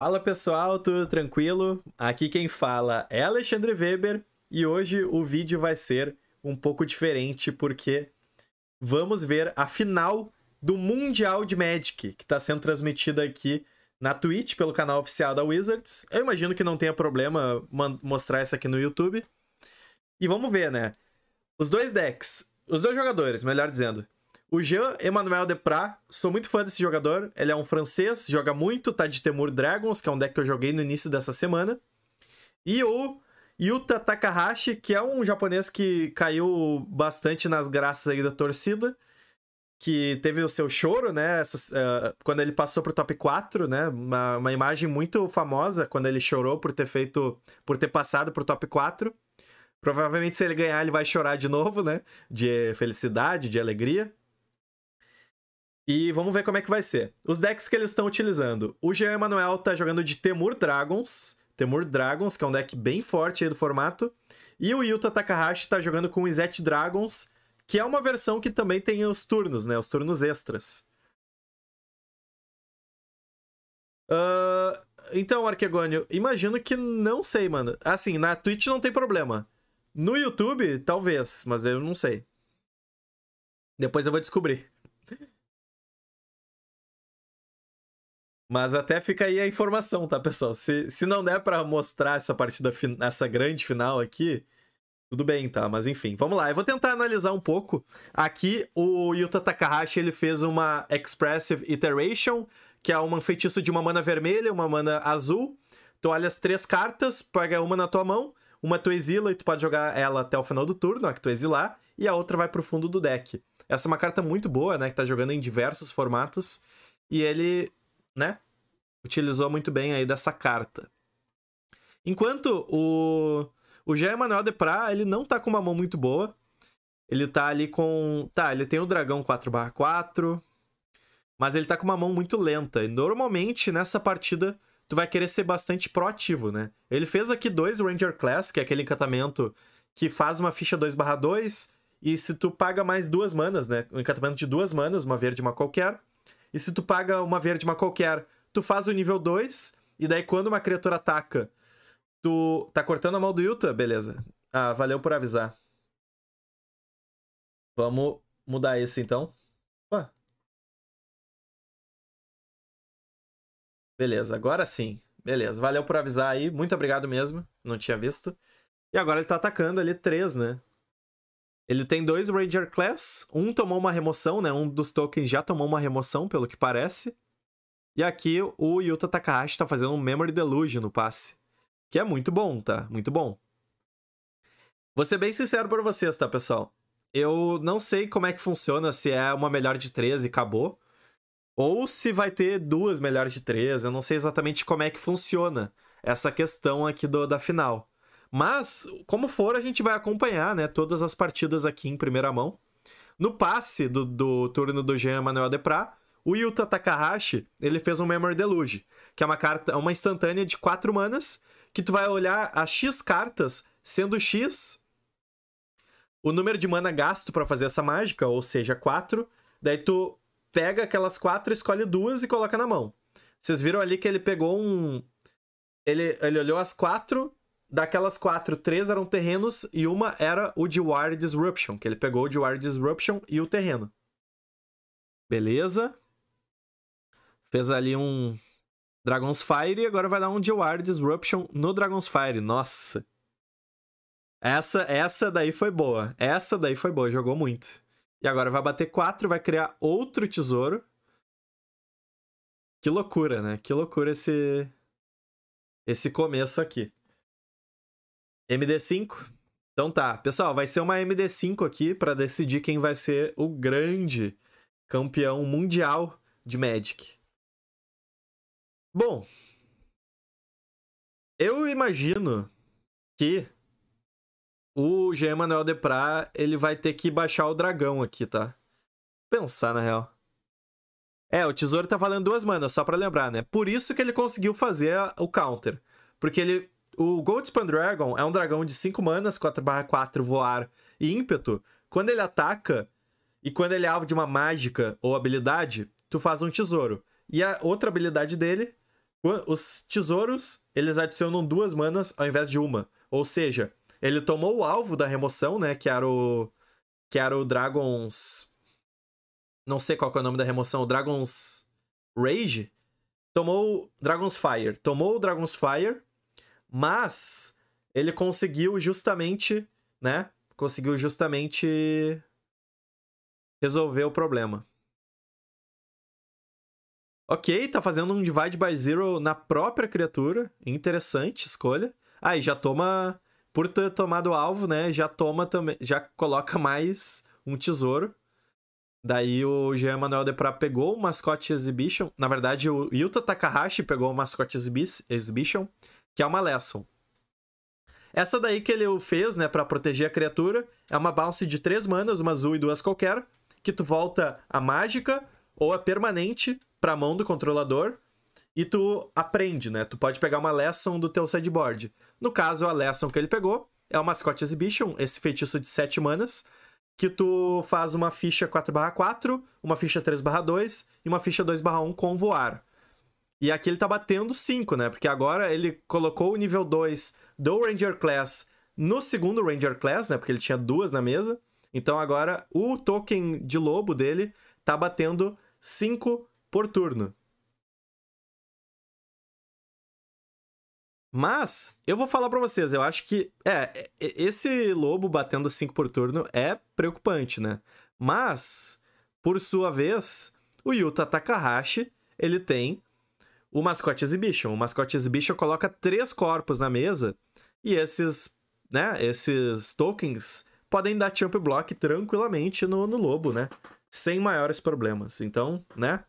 Fala pessoal, tudo tranquilo? Aqui quem fala é Alexandre Weber e hoje o vídeo vai ser um pouco diferente porque vamos ver a final do Mundial de Magic, que está sendo transmitida aqui na Twitch pelo canal oficial da Wizards. Eu imagino que não tenha problema mostrar isso aqui no YouTube. E vamos ver, né? Os dois decks, os dois jogadores, melhor dizendo, o Jean-Emmanuel Deprat, sou muito fã desse jogador. Ele é um francês, joga muito, tá de Temur Dragons, que é um deck é que eu joguei no início dessa semana. E o Yuta Takahashi, que é um japonês que caiu bastante nas graças aí da torcida, que teve o seu choro, né? Essas, uh, quando ele passou pro top 4, né? Uma, uma, imagem muito famosa quando ele chorou por ter feito. por ter passado pro top 4. Provavelmente, se ele ganhar, ele vai chorar de novo, né? De felicidade, de alegria. E vamos ver como é que vai ser. Os decks que eles estão utilizando. O Jean Emanuel tá jogando de Temur Dragons. Temur Dragons, que é um deck bem forte aí do formato. E o Yuta Takahashi tá jogando com Izet Dragons, que é uma versão que também tem os turnos, né? Os turnos extras. Uh, então, Arquegônio, imagino que não sei, mano. Assim, na Twitch não tem problema. No YouTube, talvez, mas eu não sei. Depois eu vou descobrir. Mas até fica aí a informação, tá, pessoal? Se, se não der para mostrar essa partida, essa grande final aqui, tudo bem, tá? Mas enfim, vamos lá. Eu vou tentar analisar um pouco. Aqui, o Yuta Takahashi, ele fez uma Expressive Iteration, que é um feitiço de uma mana vermelha, uma mana azul. Tu olha as três cartas, pega uma na tua mão, uma tu exila e tu pode jogar ela até o final do turno, a que tu exilar, e a outra vai pro fundo do deck. Essa é uma carta muito boa, né? Que tá jogando em diversos formatos. E ele né? Utilizou muito bem aí dessa carta. Enquanto o, o Jean de Pra, ele não tá com uma mão muito boa. Ele tá ali com. Tá, ele tem o dragão 4/4. Mas ele tá com uma mão muito lenta. E normalmente nessa partida tu vai querer ser bastante proativo, né? Ele fez aqui dois Ranger Class, que é aquele encantamento que faz uma ficha 2/2. E se tu paga mais duas manas, né? Um encantamento de duas manas, uma verde e uma qualquer, e se tu paga uma verde, uma qualquer, tu faz o nível 2, e daí quando uma criatura ataca, tu tá cortando a mão do Yuta? Beleza. Ah, valeu por avisar. Vamos mudar esse então. Beleza, agora sim. Beleza, valeu por avisar aí. Muito obrigado mesmo. Não tinha visto. E agora ele tá atacando ali 3, né? Ele tem dois Ranger Class, um tomou uma remoção, né? Um dos tokens já tomou uma remoção, pelo que parece. E aqui o Yuta Takahashi tá fazendo um Memory Deluge no passe. Que é muito bom, tá? Muito bom. Vou ser bem sincero pra vocês, tá, pessoal? Eu não sei como é que funciona, se é uma melhor de 13 e acabou. Ou se vai ter duas melhores de 13. Eu não sei exatamente como é que funciona essa questão aqui do, da final. Mas, como for, a gente vai acompanhar né, todas as partidas aqui em primeira mão. No passe do, do turno do Jean Manuel Deprat, o Yuta Takahashi ele fez um Memory Deluge, que é uma carta, uma instantânea de 4 manas, que tu vai olhar as X cartas, sendo X o número de mana gasto para fazer essa mágica, ou seja, 4. Daí tu pega aquelas 4, escolhe duas e coloca na mão. Vocês viram ali que ele pegou um. Ele, ele olhou as quatro, daquelas quatro, três eram terrenos e uma era o de Wire Disruption, que ele pegou o de Wire Disruption e o terreno. Beleza. Fez ali um Dragon's Fire e agora vai dar um de Wire Disruption no Dragon's Fire. Nossa. Essa, essa daí foi boa. Essa daí foi boa, jogou muito. E agora vai bater quatro, vai criar outro tesouro. Que loucura, né? Que loucura esse esse começo aqui. MD5. Então tá, pessoal, vai ser uma MD5 aqui para decidir quem vai ser o grande campeão mundial de Magic. Bom, eu imagino que o Jean Manuel Deprat, ele vai ter que baixar o dragão aqui, tá? Pensar, na real. É, o tesouro tá valendo duas manas, só para lembrar, né? Por isso que ele conseguiu fazer o counter. Porque ele o Goldspan Dragon é um dragão de 5 manas, 4/4 voar e ímpeto. Quando ele ataca e quando ele é alvo de uma mágica ou habilidade, tu faz um tesouro. E a outra habilidade dele, os tesouros, eles adicionam duas manas ao invés de uma. Ou seja, ele tomou o alvo da remoção, né, que era o que era o Dragon's não sei qual é o nome da remoção, o Dragon's Rage, tomou Dragon's Fire. Tomou o Dragon's Fire mas ele conseguiu justamente, né? Conseguiu justamente resolver o problema. Ok, tá fazendo um divide by zero na própria criatura. Interessante escolha. Ah, e já toma. Por ter tomado o alvo, né? Já toma também. Já coloca mais um tesouro. Daí o Jean Manuel Depra pegou o mascote Exhibition. Na verdade, o Yuta Takahashi pegou o mascote Exhibition que é uma Lesson. Essa daí que ele fez, né, para proteger a criatura, é uma bounce de 3 manas, uma azul e duas qualquer, que tu volta a mágica ou a permanente pra mão do controlador e tu aprende, né? Tu pode pegar uma lesson do teu sideboard. No caso, a lesson que ele pegou é o Mascot Exhibition, esse feitiço de 7 manas, que tu faz uma ficha 4/4, uma ficha 3/2 e uma ficha 2/1 com voar. E aqui ele tá batendo 5, né? Porque agora ele colocou o nível 2 do Ranger Class no segundo Ranger Class, né? Porque ele tinha duas na mesa. Então agora o token de lobo dele tá batendo 5 por turno. Mas, eu vou falar para vocês, eu acho que. É, esse lobo batendo 5 por turno é preocupante, né? Mas, por sua vez, o Yuta Takahashi, ele tem o mascote exhibition. O mascote exhibition coloca três corpos na mesa e esses, né, esses tokens podem dar jump block tranquilamente no, no lobo, né? Sem maiores problemas. Então, né?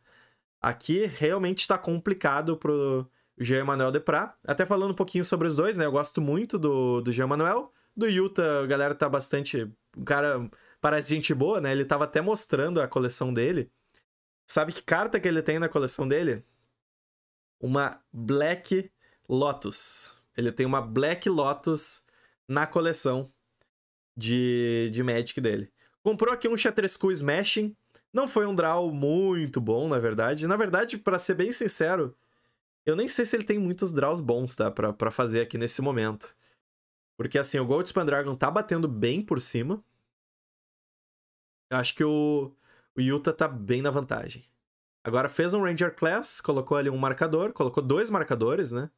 Aqui realmente está complicado pro Jean de Deprat. Até falando um pouquinho sobre os dois, né? Eu gosto muito do, do Jean Manuel. Do Yuta, a galera tá bastante. O cara parece gente boa, né? Ele tava até mostrando a coleção dele. Sabe que carta que ele tem na coleção dele? uma Black Lotus. Ele tem uma Black Lotus na coleção de, de Magic dele. Comprou aqui um Xatrescu Smashing. Não foi um draw muito bom, na verdade. Na verdade, para ser bem sincero, eu nem sei se ele tem muitos draws bons, tá? Pra, pra fazer aqui nesse momento. Porque, assim, o Gold Dragon tá batendo bem por cima. Eu acho que o, o Utah tá bem na vantagem. Agora fez um Ranger Class, colocou ali um marcador, colocou dois marcadores, né?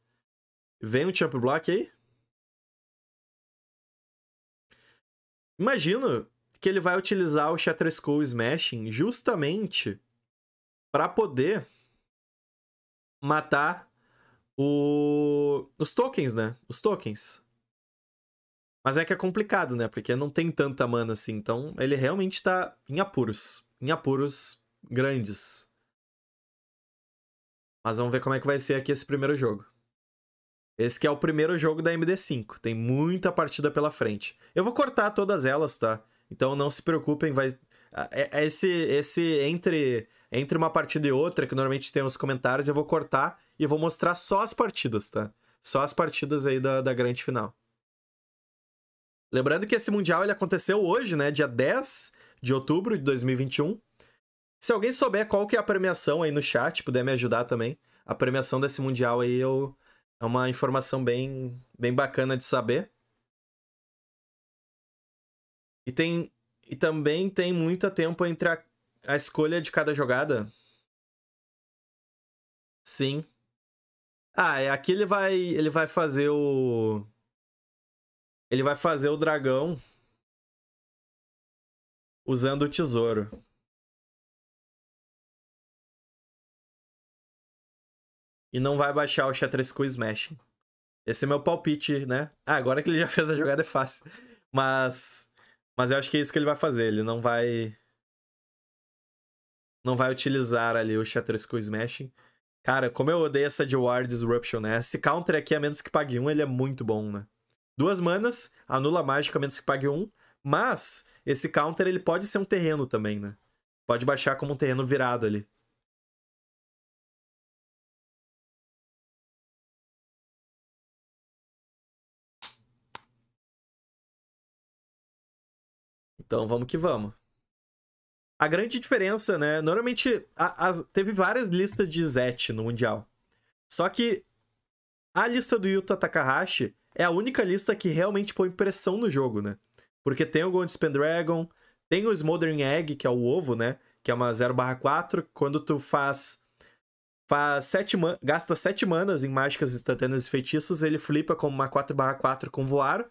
Vem um Champ Block aí. Imagino que ele vai utilizar o Shatter Skull Smashing justamente para poder matar o... os tokens, né? Os tokens. Mas é que é complicado, né? Porque não tem tanta mana assim. Então ele realmente tá em apuros. Em apuros grandes. Mas vamos ver como é que vai ser aqui esse primeiro jogo. Esse que é o primeiro jogo da MD5. Tem muita partida pela frente. Eu vou cortar todas elas, tá? Então não se preocupem, vai... Ah, é, é esse, esse entre, entre uma partida e outra, que normalmente tem os comentários, eu vou cortar e vou mostrar só as partidas, tá? Só as partidas aí da, da grande final. Lembrando que esse Mundial ele aconteceu hoje, né? Dia 10 de outubro de 2021. Se alguém souber qual que é a premiação aí no chat, puder me ajudar também. A premiação desse mundial aí eu... é uma informação bem, bem bacana de saber. E tem e também tem muito tempo entre a, a escolha de cada jogada. Sim. Ah, é, aqui ele vai ele vai fazer o ele vai fazer o dragão usando o tesouro. e não vai baixar o xadrez com o Esse é meu palpite, né? Ah, agora que ele já fez a jogada é fácil. Mas. Mas eu acho que é isso que ele vai fazer. Ele não vai. Não vai utilizar ali o xadrez com o Cara, como eu odeio essa de War Disruption, né? Esse counter aqui, a menos que pague um, ele é muito bom, né? Duas manas, anula a mágica, a menos que pague um. Mas esse counter, ele pode ser um terreno também, né? Pode baixar como um terreno virado ali. Então vamos que vamos. A grande diferença, né? Normalmente a, a, teve várias listas de Zet no Mundial. Só que a lista do Yuta Takahashi é a única lista que realmente põe pressão no jogo, né? Porque tem o Gold Dragon tem o Smothering Egg, que é o ovo, né? Que é uma 0/4. Quando tu faz. faz sete gasta 7 manas em mágicas instantâneas e feitiços, ele flipa como uma 4/4 com voar.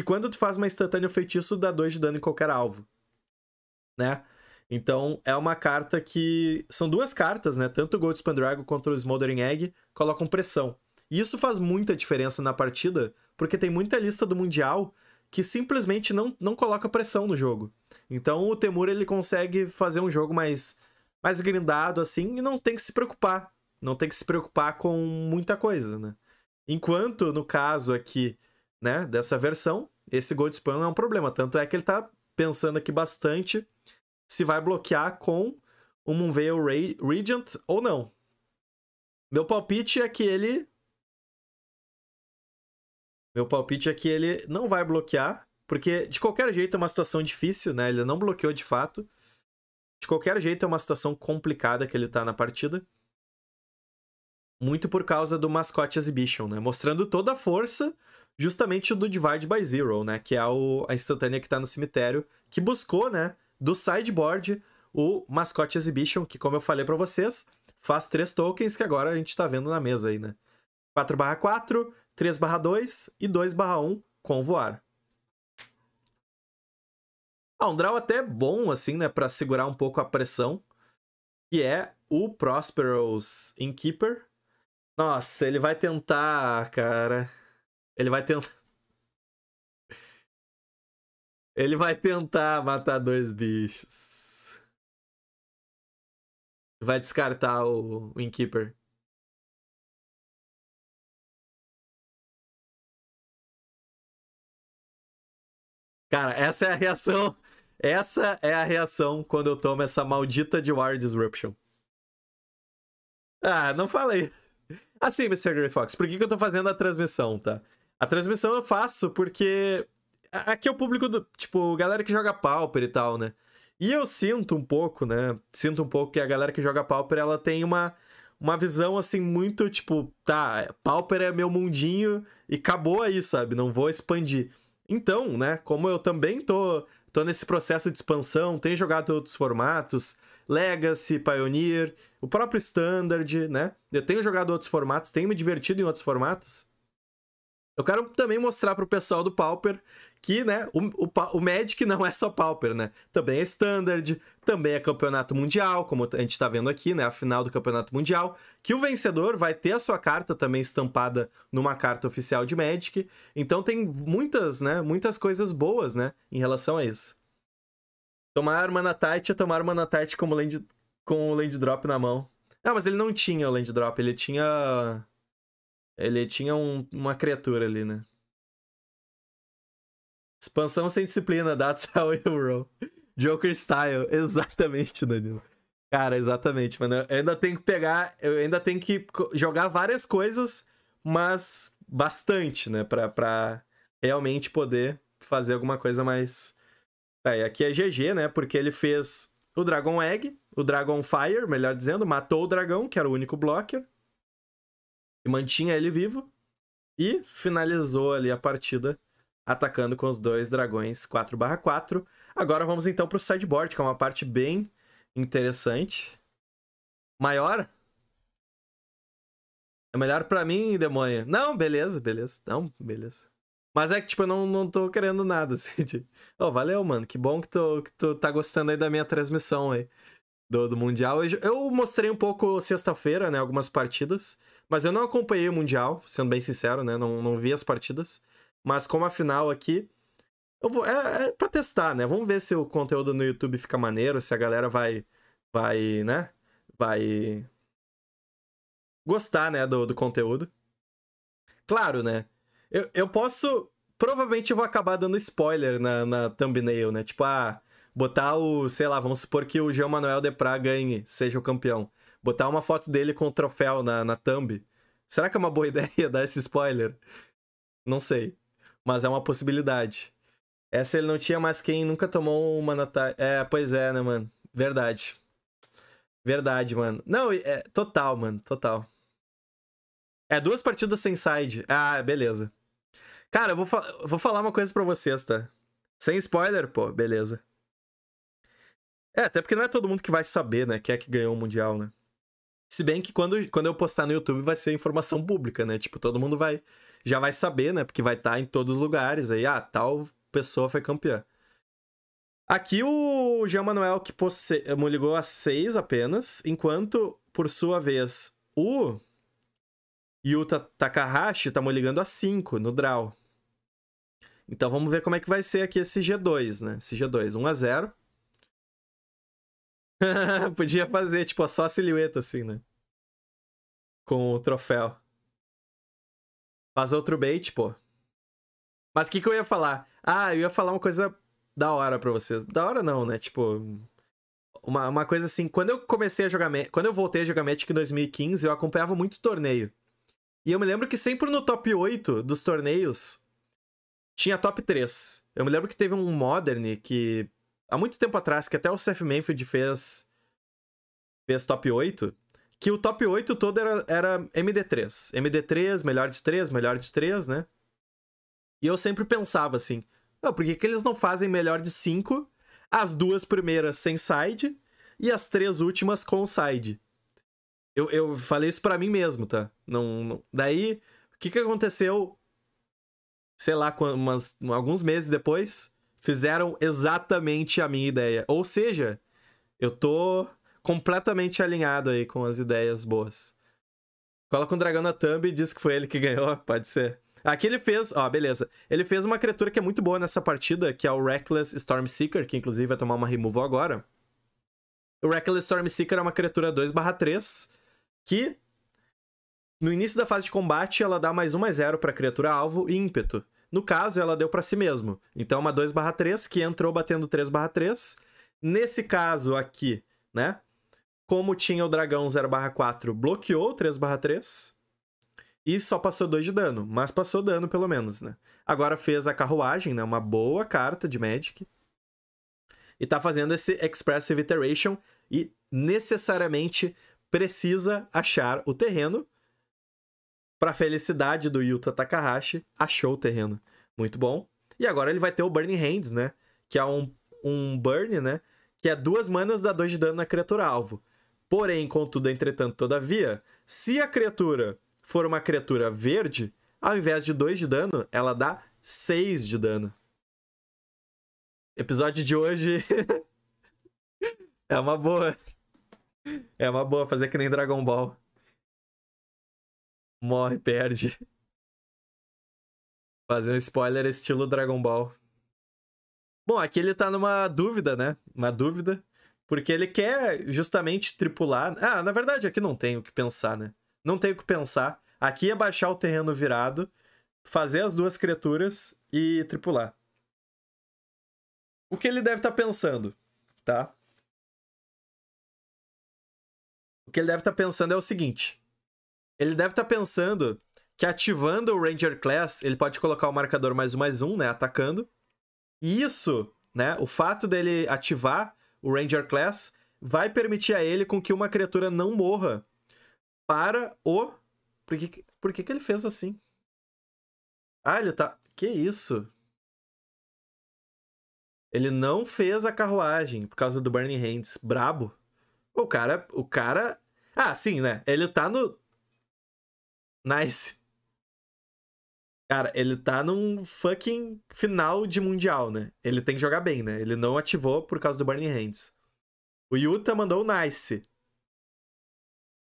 E quando tu faz uma instantânea o feitiço, dá 2 de dano em qualquer alvo. Né? Então é uma carta que. São duas cartas, né? Tanto o Goldspan Dragon quanto o Smothering Egg colocam pressão. E isso faz muita diferença na partida, porque tem muita lista do Mundial que simplesmente não, não coloca pressão no jogo. Então o Temur ele consegue fazer um jogo mais, mais grindado assim e não tem que se preocupar. Não tem que se preocupar com muita coisa, né? Enquanto, no caso aqui, né, dessa versão, esse Goldspan é um problema. Tanto é que ele está pensando aqui bastante se vai bloquear com o Moonveil Regent ou não. Meu palpite é que ele. Meu palpite é que ele não vai bloquear, porque de qualquer jeito é uma situação difícil, né? Ele não bloqueou de fato. De qualquer jeito é uma situação complicada que ele está na partida. Muito por causa do mascote Exhibition, né? Mostrando toda a força justamente o do Divide by Zero, né? Que é o, a instantânea que tá no cemitério, que buscou, né, do sideboard o Mascote Exhibition, que como eu falei para vocês, faz três tokens que agora a gente tá vendo na mesa aí, né? 4/4, 3/2 e 2/1 com voar. Ah, um draw até bom, assim, né, para segurar um pouco a pressão, que é o prosperous Inkeeper. Nossa, ele vai tentar, cara. Ele vai tentar. Ele vai tentar matar dois bichos. Vai descartar o, o Inkeeper. Cara, essa é a reação. Essa é a reação quando eu tomo essa maldita de Wire Disruption. Ah, não falei. Assim, Mr. Grey Fox, por que, que eu tô fazendo a transmissão, tá? A transmissão eu faço porque aqui é o público do, tipo, galera que joga Pauper e tal, né? E eu sinto um pouco, né? Sinto um pouco que a galera que joga Pauper, ela tem uma uma visão assim muito tipo, tá, Pauper é meu mundinho e acabou aí, sabe? Não vou expandir. Então, né, como eu também tô tô nesse processo de expansão, tenho jogado outros formatos, Legacy, Pioneer, o próprio Standard, né? Eu tenho jogado outros formatos, tenho me divertido em outros formatos. Eu quero também mostrar pro pessoal do Pauper que, né, o, o, o Magic não é só Pauper, né? Também é Standard, também é Campeonato Mundial, como a gente tá vendo aqui, né, a final do Campeonato Mundial, que o vencedor vai ter a sua carta também estampada numa carta oficial de Magic. Então tem muitas, né, muitas coisas boas, né, em relação a isso. Tomar arma na Tite é tomar arma na Tite com o land drop na mão. Ah, mas ele não tinha o land drop, ele tinha ele tinha um, uma criatura ali, né? Expansão sem disciplina, that's how you roll. Joker style, exatamente, Danilo. Cara, exatamente, mano. Eu ainda tenho que pegar, eu ainda tenho que jogar várias coisas, mas bastante, né? Pra, pra realmente poder fazer alguma coisa mais. É, e aqui é GG, né? Porque ele fez o Dragon Egg, o Dragon Fire, melhor dizendo, matou o dragão, que era o único blocker e mantinha ele vivo. E finalizou ali a partida atacando com os dois dragões 4/4. Agora vamos então para o sideboard, que é uma parte bem interessante. Maior? É melhor para mim, demônio. Não, beleza, beleza. Não, beleza. Mas é que, tipo, eu não, não tô querendo nada, assim. De... Oh, valeu, mano. Que bom que tu, que tu tá gostando aí da minha transmissão aí. Do, do Mundial. Eu, eu mostrei um pouco sexta-feira, né? Algumas partidas. Mas eu não acompanhei o Mundial, sendo bem sincero, né? Não, não vi as partidas. Mas como a final aqui, eu vou. É, é pra testar, né? Vamos ver se o conteúdo no YouTube fica maneiro, se a galera vai. Vai, né? Vai. Gostar, né? Do, do conteúdo. Claro, né? Eu, eu posso. Provavelmente eu vou acabar dando spoiler na, na thumbnail, né? Tipo, ah, botar o. Sei lá, vamos supor que o Jean Manuel de Pra ganhe, seja o campeão botar uma foto dele com o troféu na, na thumb. Será que é uma boa ideia dar esse spoiler? Não sei. Mas é uma possibilidade. Essa ele não tinha, mais quem nunca tomou uma Natália. É, pois é, né, mano? Verdade. Verdade, mano. Não, é total, mano. Total. É duas partidas sem side. Ah, beleza. Cara, eu vou, fa vou falar uma coisa pra vocês, tá? Sem spoiler, pô, beleza. É, até porque não é todo mundo que vai saber, né? Quem é que ganhou o Mundial, né? Se bem que quando, quando eu postar no YouTube vai ser informação pública, né? Tipo, todo mundo vai já vai saber, né? Porque vai estar tá em todos os lugares aí, ah, tal pessoa foi campeã. Aqui o Jean Manuel que posse... ligou a 6 apenas, enquanto, por sua vez, o Yuta Takahashi tá ligando a 5 no draw. Então vamos ver como é que vai ser aqui esse G2, né? Esse G2, 1 a 0 Podia fazer, tipo, só a silhueta, assim, né? Com o troféu. Faz outro bait, pô. Mas o que, que eu ia falar? Ah, eu ia falar uma coisa da hora pra vocês. Da hora não, né? Tipo, uma, uma coisa assim, quando eu comecei a jogar, quando eu voltei a jogar Magic em 2015, eu acompanhava muito torneio. E eu me lembro que sempre no top 8 dos torneios tinha top 3. Eu me lembro que teve um Modern que há muito tempo atrás, que até o Seth Manfred fez, fez top 8, que o top 8 todo era, era MD3. MD3, melhor de 3, melhor de 3, né? E eu sempre pensava assim, não, por que, que eles não fazem melhor de 5, as duas primeiras sem side e as três últimas com side? Eu, eu falei isso para mim mesmo, tá? Não, não... Daí, o que, que aconteceu? Sei lá, umas, alguns meses depois, fizeram exatamente a minha ideia. Ou seja, eu tô completamente alinhado aí com as ideias boas. Coloca um dragão na thumb e diz que foi ele que ganhou, pode ser. Aqui ele fez, ó, beleza. Ele fez uma criatura que é muito boa nessa partida, que é o Reckless Stormseeker, que inclusive vai tomar uma removal agora. O Reckless Stormseeker é uma criatura 2/3 que no início da fase de combate ela dá mais 1 mais 0 para criatura alvo e ímpeto. No caso, ela deu para si mesmo. Então, uma 2/3 que entrou batendo 3/3. Nesse caso aqui, né? Como tinha o dragão 0/4, bloqueou 3/3 e só passou 2 de dano, mas passou dano pelo menos, né? Agora fez a carruagem, né? Uma boa carta de Magic. E tá fazendo esse Expressive Iteration e necessariamente precisa achar o terreno para felicidade do Yuta Takahashi, achou o terreno. Muito bom. E agora ele vai ter o Burning Hands, né? Que é um, um burn, né? Que é duas manas dá dois de dano na criatura alvo. Porém, contudo, entretanto, todavia, se a criatura for uma criatura verde, ao invés de 2 de dano, ela dá 6 de dano. Episódio de hoje é uma boa. É uma boa fazer que nem Dragon Ball morre, perde. Fazer um spoiler estilo Dragon Ball. Bom, aqui ele tá numa dúvida, né? Uma dúvida. Porque ele quer justamente tripular. Ah, na verdade, aqui não tem o que pensar, né? Não tem o que pensar. Aqui é baixar o terreno virado, fazer as duas criaturas e tripular. O que ele deve estar tá pensando, tá? O que ele deve estar tá pensando é o seguinte: ele deve estar tá pensando que ativando o Ranger Class, ele pode colocar o marcador mais um, mais um, né? Atacando. E isso, né? O fato dele ativar o Ranger Class vai permitir a ele com que uma criatura não morra para o... Por que, por que, que ele fez assim? Ah, ele tá... Que isso? Ele não fez a carruagem por causa do Burning Hands. Brabo. O cara... O cara... Ah, sim, né? Ele tá no Nice. Cara, ele tá num fucking final de Mundial, né? Ele tem que jogar bem, né? Ele não ativou por causa do Burning Hands. O Utah mandou o Nice.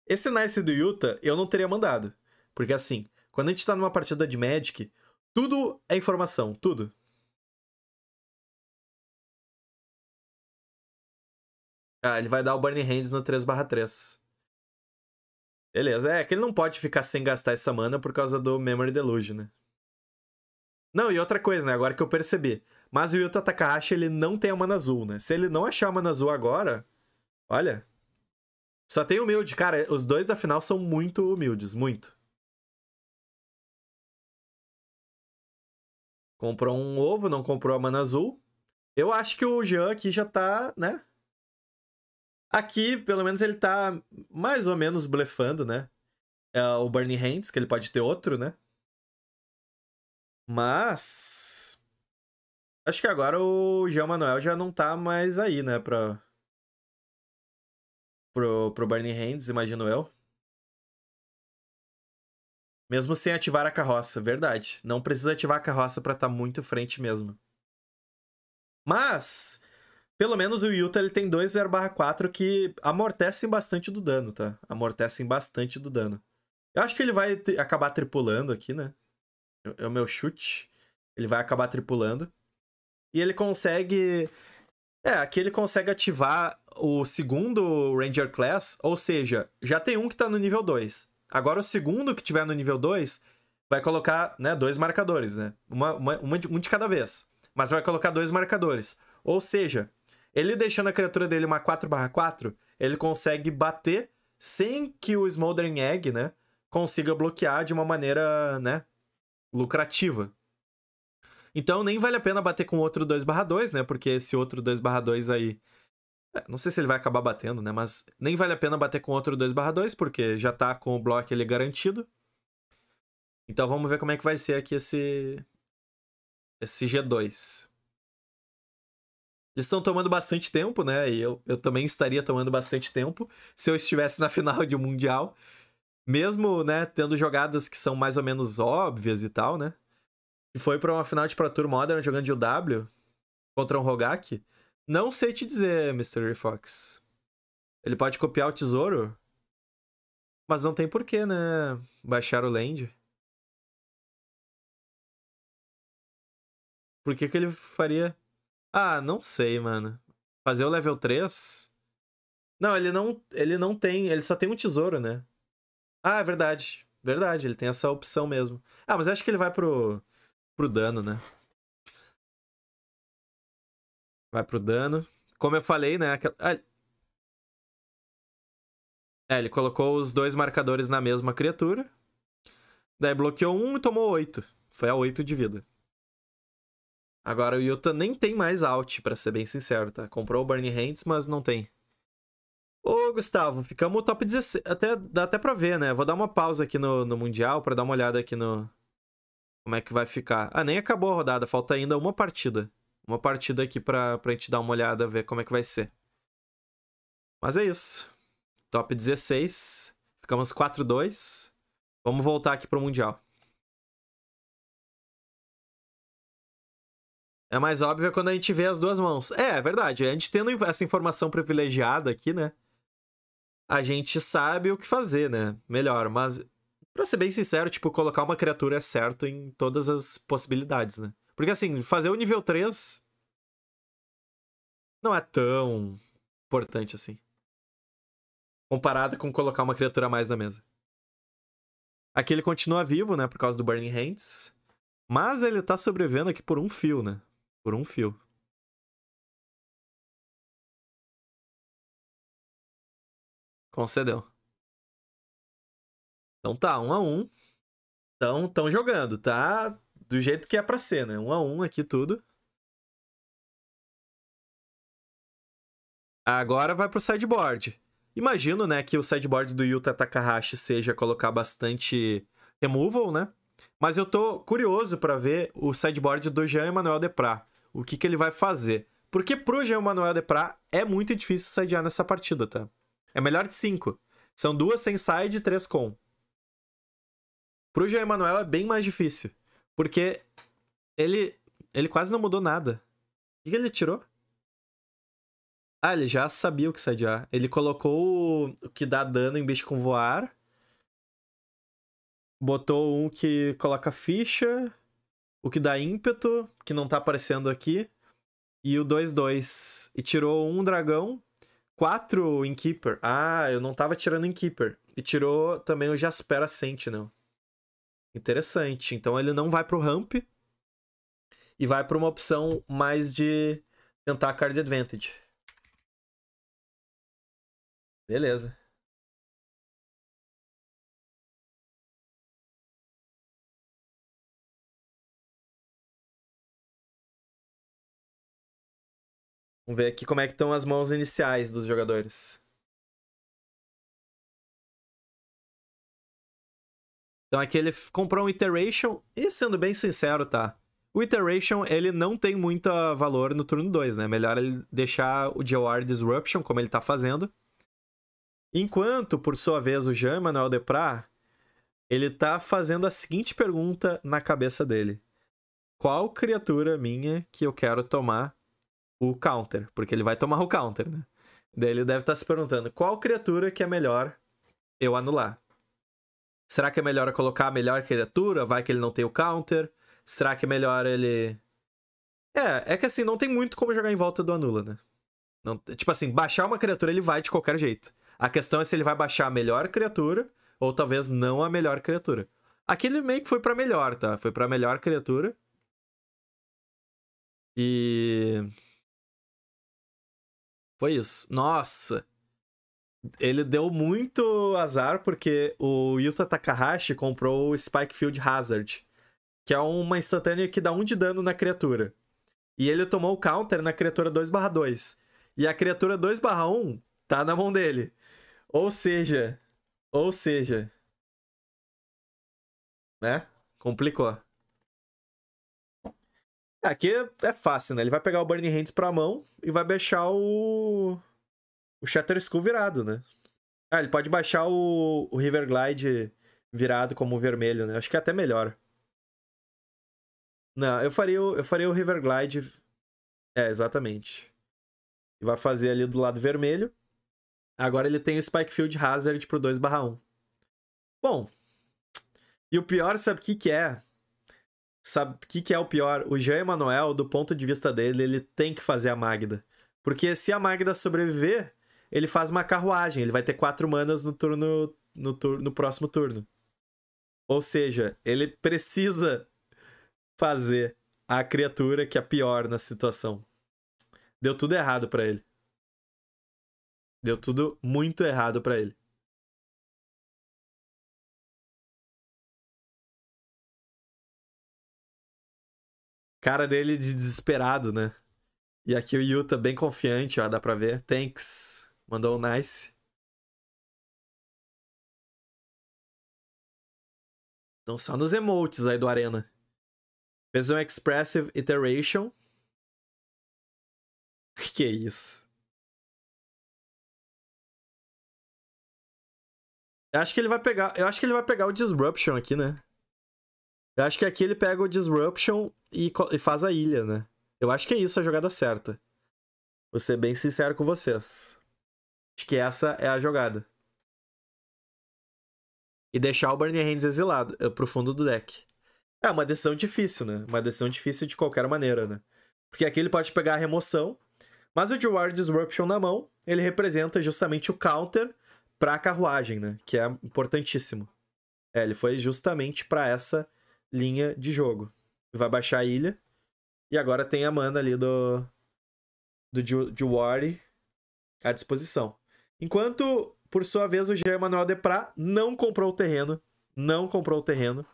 Esse Nice do Utah eu não teria mandado. Porque assim, quando a gente tá numa partida de Magic, tudo é informação, tudo. Ah, ele vai dar o Burning Hands no 3/3. Beleza, é que ele não pode ficar sem gastar essa mana por causa do Memory Deluge, né? Não, e outra coisa, né? Agora que eu percebi. Mas o Yuta Takahashi, ele não tem a mana azul, né? Se ele não achar a mana azul agora, olha... Só tem humilde, cara. Os dois da final são muito humildes, muito. Comprou um ovo, não comprou a mana azul. Eu acho que o Jean aqui já tá, né? Aqui, pelo menos, ele tá mais ou menos blefando, né? É o Bernie Hands, que ele pode ter outro, né? Mas. Acho que agora o Jean Manuel já não tá mais aí, né? Pra... Pro, pro Bernie Hands, imagino eu. Mesmo sem ativar a carroça, verdade. Não precisa ativar a carroça para estar tá muito frente mesmo. Mas pelo menos o Yuta ele tem 2 0/4 que amortecem bastante do dano, tá? Amortecem bastante do dano. Eu acho que ele vai acabar tripulando aqui, né? É, é o meu chute. Ele vai acabar tripulando. E ele consegue. É, aqui ele consegue ativar o segundo Ranger Class, ou seja, já tem um que tá no nível 2. Agora o segundo que tiver no nível 2 vai colocar, né, dois marcadores, né? Uma, uma, uma de, um de cada vez. Mas vai colocar dois marcadores. Ou seja, ele deixando a criatura dele uma 4/4, ele consegue bater sem que o Smoldering Egg, né, consiga bloquear de uma maneira, né, lucrativa. Então nem vale a pena bater com outro 2/2, né, porque esse outro 2/2 aí é, não sei se ele vai acabar batendo, né? Mas nem vale a pena bater com outro 2/2, porque já tá com o bloco ele garantido. Então vamos ver como é que vai ser aqui esse esse G2. Eles estão tomando bastante tempo, né? E eu, eu também estaria tomando bastante tempo se eu estivesse na final de um Mundial. Mesmo, né, tendo jogadas que são mais ou menos óbvias e tal, né? Que foi para uma final de Pro Tour Modern jogando de UW contra um Rogak. Não sei te dizer, Mr. Fox. Ele pode copiar o tesouro? Mas não tem porquê, né? Baixar o land. Por que, que ele faria ah, não sei, mano. Fazer o level 3? Não, ele não, ele não tem, ele só tem um tesouro, né? Ah, é verdade. Verdade, ele tem essa opção mesmo. Ah, mas acho que ele vai pro pro dano, né? Vai pro dano. Como eu falei, né? Aquela... Ah, é, ele colocou os dois marcadores na mesma criatura. Daí bloqueou um e tomou oito. Foi a oito de vida. Agora o Utah nem tem mais out, para ser bem sincero, tá? Comprou o Bernie Hands, mas não tem. Ô, Gustavo, ficamos top 16. Até, dá até pra ver, né? Vou dar uma pausa aqui no, no Mundial para dar uma olhada aqui no. Como é que vai ficar. Ah, nem acabou a rodada, falta ainda uma partida. Uma partida aqui pra, pra gente dar uma olhada, ver como é que vai ser. Mas é isso. Top 16. Ficamos 4-2. Vamos voltar aqui pro Mundial. É mais óbvio quando a gente vê as duas mãos. É, é verdade. A gente tendo essa informação privilegiada aqui, né? A gente sabe o que fazer, né? Melhor, mas Pra ser bem sincero, tipo, colocar uma criatura é certo em todas as possibilidades, né? Porque assim, fazer o nível 3 não é tão importante assim. Comparado com colocar uma criatura a mais na mesa. Aqui ele continua vivo, né, por causa do Burning Hands. Mas ele tá sobrevivendo aqui por um fio, né? Por um fio Concedeu. Então tá, um a um. Então, estão jogando, tá? Do jeito que é pra ser, né? Um a um aqui tudo. Agora vai pro sideboard. Imagino, né, que o sideboard do Yuta Takahashi seja colocar bastante removal, né? Mas eu tô curioso para ver o sideboard do Jean Emanuel Deprat o que, que ele vai fazer. Porque pro Jean Manuel Deprat é muito difícil sidear nessa partida, tá? É melhor de 5. São duas sem side e três com. Pro Jean Manuel é bem mais difícil. Porque ele, ele quase não mudou nada. O que, que ele tirou? Ah, ele já sabia o que sadiar. Ele colocou o, o que dá dano em bicho com voar. Botou um que coloca ficha o que dá ímpeto, que não tá aparecendo aqui, e o 2-2. E tirou um dragão, quatro Inkeeper. Ah, eu não tava tirando Inkeeper. E tirou também o Jaspera Sentinel. Interessante. Então ele não vai pro ramp e vai para uma opção mais de tentar card advantage. Beleza. Vamos ver aqui como é que estão as mãos iniciais dos jogadores. Então aqui ele comprou um Iteration, e sendo bem sincero, tá? O Iteration, ele não tem muito ah, valor no turno 2, né? Melhor ele deixar o Jawar Disruption, como ele tá fazendo. Enquanto, por sua vez, o Jean-Manuel Deprat, ele tá fazendo a seguinte pergunta na cabeça dele. Qual criatura minha que eu quero tomar o counter, porque ele vai tomar o counter, né? Daí ele deve estar tá se perguntando: qual criatura que é melhor eu anular? Será que é melhor eu colocar a melhor criatura? Vai que ele não tem o counter? Será que é melhor ele. É, é que assim, não tem muito como jogar em volta do anula, né? Não, tipo assim, baixar uma criatura ele vai de qualquer jeito. A questão é se ele vai baixar a melhor criatura ou talvez não a melhor criatura. Aqui ele meio que foi pra melhor, tá? Foi pra melhor criatura. E. Foi isso. Nossa! Ele deu muito azar porque o Yuta Takahashi comprou o Spike Field Hazard, que é uma instantânea que dá um de dano na criatura. E ele tomou o counter na criatura 2/2. E a criatura 2/1 tá na mão dele. Ou seja, ou seja, né? Complicou. É, aqui é fácil, né? Ele vai pegar o Burning Hands pra mão e vai baixar o. O Shatter Skull virado, né? Ah, ele pode baixar o, o River Glide virado como vermelho, né? Acho que é até melhor. Não, eu faria o, eu faria o River Glide. É, exatamente. E vai fazer ali do lado vermelho. Agora ele tem o Spike Field Hazard pro 2/1. Bom. E o pior, sabe o que, que é? Sabe o que, que é o pior? O Jean Emanuel, do ponto de vista dele, ele tem que fazer a Magda. Porque se a Magda sobreviver, ele faz uma carruagem. Ele vai ter quatro manas no turno. No, no próximo turno. Ou seja, ele precisa fazer a criatura que é pior na situação. Deu tudo errado para ele. Deu tudo muito errado para ele. Cara dele de desesperado, né? E aqui o Yuta bem confiante, ó, dá pra ver. Thanks. Mandou um nice. Então só nos emotes aí do Arena. Fez um Expressive Iteration. Que isso. Eu acho que ele vai pegar, eu acho que ele vai pegar o Disruption aqui, né? Eu acho que aqui ele pega o Disruption e, e faz a ilha, né? Eu acho que é isso a jogada certa. Vou ser bem sincero com vocês. Acho que essa é a jogada. E deixar o Bernie Hands exilado eh, pro fundo do deck. É uma decisão difícil, né? Uma decisão difícil de qualquer maneira, né? Porque aqui ele pode pegar a remoção, mas o Dewar Disruption na mão, ele representa justamente o counter pra carruagem, né? Que é importantíssimo. É, ele foi justamente para essa linha de jogo. Vai baixar a ilha. E agora tem a mana ali do. Do Juwari à disposição. Enquanto, por sua vez, o Jean Manuel Deprat não comprou o terreno. Não comprou o terreno.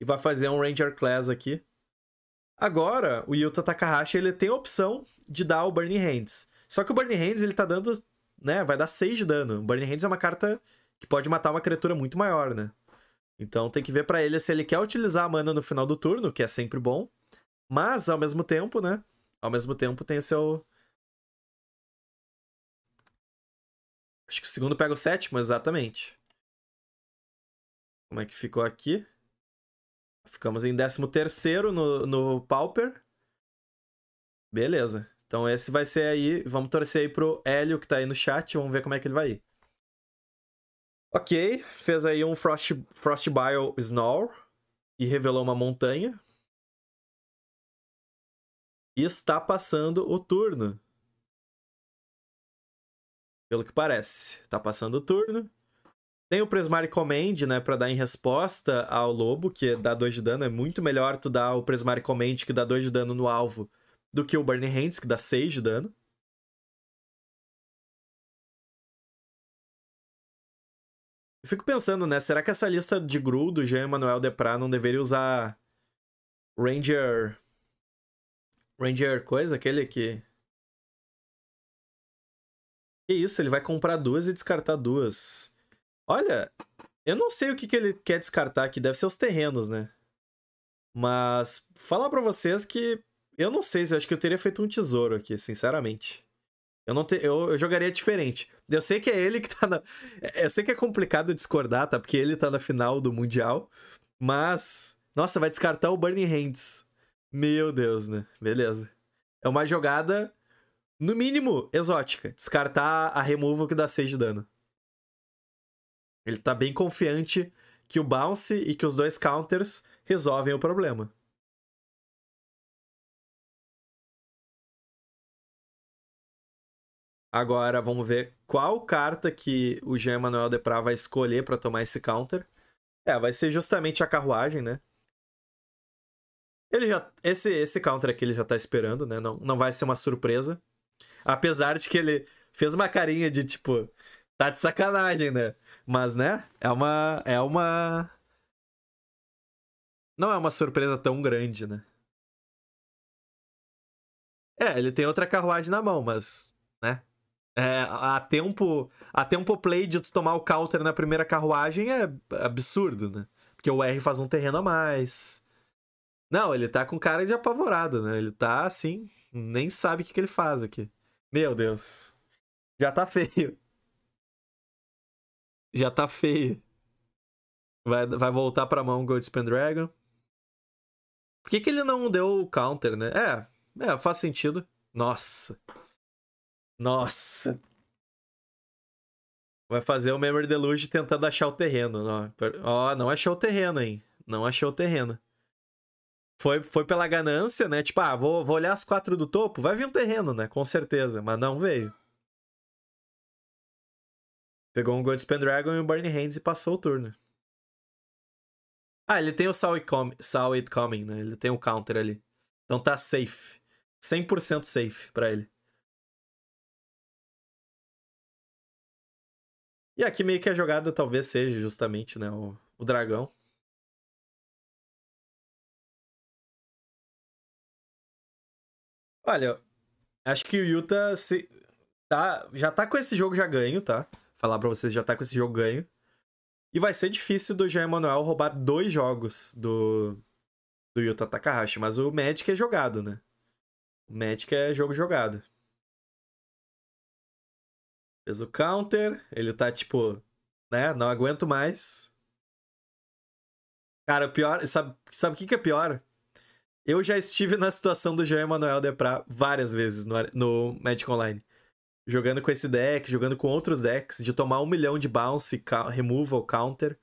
E vai fazer um Ranger Class aqui. Agora, o Yuta Takahashi ele tem a opção de dar o Burning Hands. Só que o Burning Hands ele tá dando, né, vai dar 6 de dano. O Burning Hands é uma carta que pode matar uma criatura muito maior, né? Então tem que ver para ele se ele quer utilizar a mana no final do turno, que é sempre bom. Mas, ao mesmo tempo, né? Ao mesmo tempo tem o seu... Acho que o segundo pega o sétimo, exatamente. Como é que ficou aqui? Ficamos em décimo terceiro no, no Pauper. Beleza. Então esse vai ser aí. Vamos torcer aí pro Hélio que tá aí no chat. Vamos ver como é que ele vai ir. Ok, fez aí um Frost, Frostbile Snore e revelou uma montanha. E está passando o turno. Pelo que parece. Está passando o turno. Tem o Prismari Command, né, para dar em resposta ao lobo, que dá 2 de dano. É muito melhor tu dar o Prismari Command, que dá 2 de dano no alvo, do que o Burning Hands, que dá 6 de dano. fico pensando, né? Será que essa lista de Gru do Jean-Emmanuel Deprat não deveria usar Ranger. Ranger coisa? Aquele aqui Que isso, ele vai comprar duas e descartar duas. Olha, eu não sei o que, que ele quer descartar aqui, deve ser os terrenos, né? Mas falar para vocês que eu não sei se eu acho que eu teria feito um tesouro aqui, sinceramente. Eu não te, eu, eu, jogaria diferente. Eu sei que é ele que tá na. Eu sei que é complicado discordar, tá? Porque ele tá na final do Mundial. Mas. Nossa, vai descartar o Burning Hands. Meu Deus, né? Beleza. É uma jogada, no mínimo, exótica. Descartar a removal que dá 6 de dano. Ele tá bem confiante que o bounce e que os dois counters resolvem o problema. Agora vamos ver qual carta que o Jean de Deprá vai escolher para tomar esse counter. É, vai ser justamente a carruagem, né? Ele já esse esse counter aqui ele já tá esperando, né? Não, não vai ser uma surpresa. Apesar de que ele fez uma carinha de tipo, tá de sacanagem, né? Mas né, é uma é uma não é uma surpresa tão grande, né? É, ele tem outra carruagem na mão, mas é, a tempo a tempo play de tu tomar o counter na primeira carruagem é absurdo, né? Porque o R faz um terreno a mais. Não, ele tá com cara de apavorado, né? Ele tá assim, nem sabe o que, que ele faz aqui. Meu Deus. Já tá feio. Já tá feio. Vai, vai voltar pra mão Gold Spin Dragon. Por que, que ele não deu o counter, né? É, é, faz sentido. Nossa. Nossa. Vai fazer o Memory Deluge tentando achar o terreno. Ó, oh, não achou o terreno, hein? Não achou o terreno. Foi, foi pela ganância, né? Tipo, ah, vou, vou olhar as quatro do topo, vai vir um terreno, né? Com certeza, mas não veio. Pegou um Gold Dragon e um Burning Hands e passou o turno. Ah, ele tem o Saw It, com Saw It Coming, né? Ele tem o counter ali. Então tá safe. 100% safe pra ele. E aqui meio que a jogada talvez seja justamente, né, o, o dragão. Olha, acho que o Utah se, tá, já tá com esse jogo já ganho, tá? Falar pra vocês, já tá com esse jogo ganho. E vai ser difícil do Jean Emanuel roubar dois jogos do, do Yuta Takahashi, mas o Magic é jogado, né? O Magic é jogo jogado. Fez o counter, ele tá tipo, né? Não aguento mais. Cara, pior. Sabe, sabe o que, que é pior? Eu já estive na situação do Jean Emanuel deprá várias vezes no, no Magic Online. Jogando com esse deck, jogando com outros decks, de tomar um milhão de bounce, ca removal, counter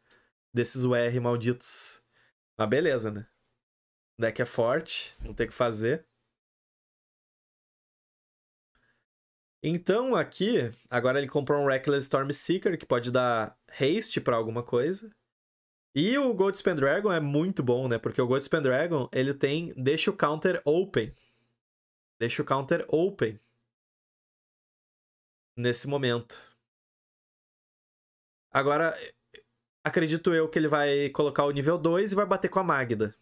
desses UR malditos. Mas beleza, né? O deck é forte, não tem o que fazer. Então aqui, agora ele comprou um Reckless Stormseeker, que pode dar haste para alguma coisa. E o Gold Dragon é muito bom, né? Porque o Gold Dragon ele tem. Deixa o counter open. Deixa o counter open. Nesse momento. Agora, acredito eu que ele vai colocar o nível 2 e vai bater com a Magda.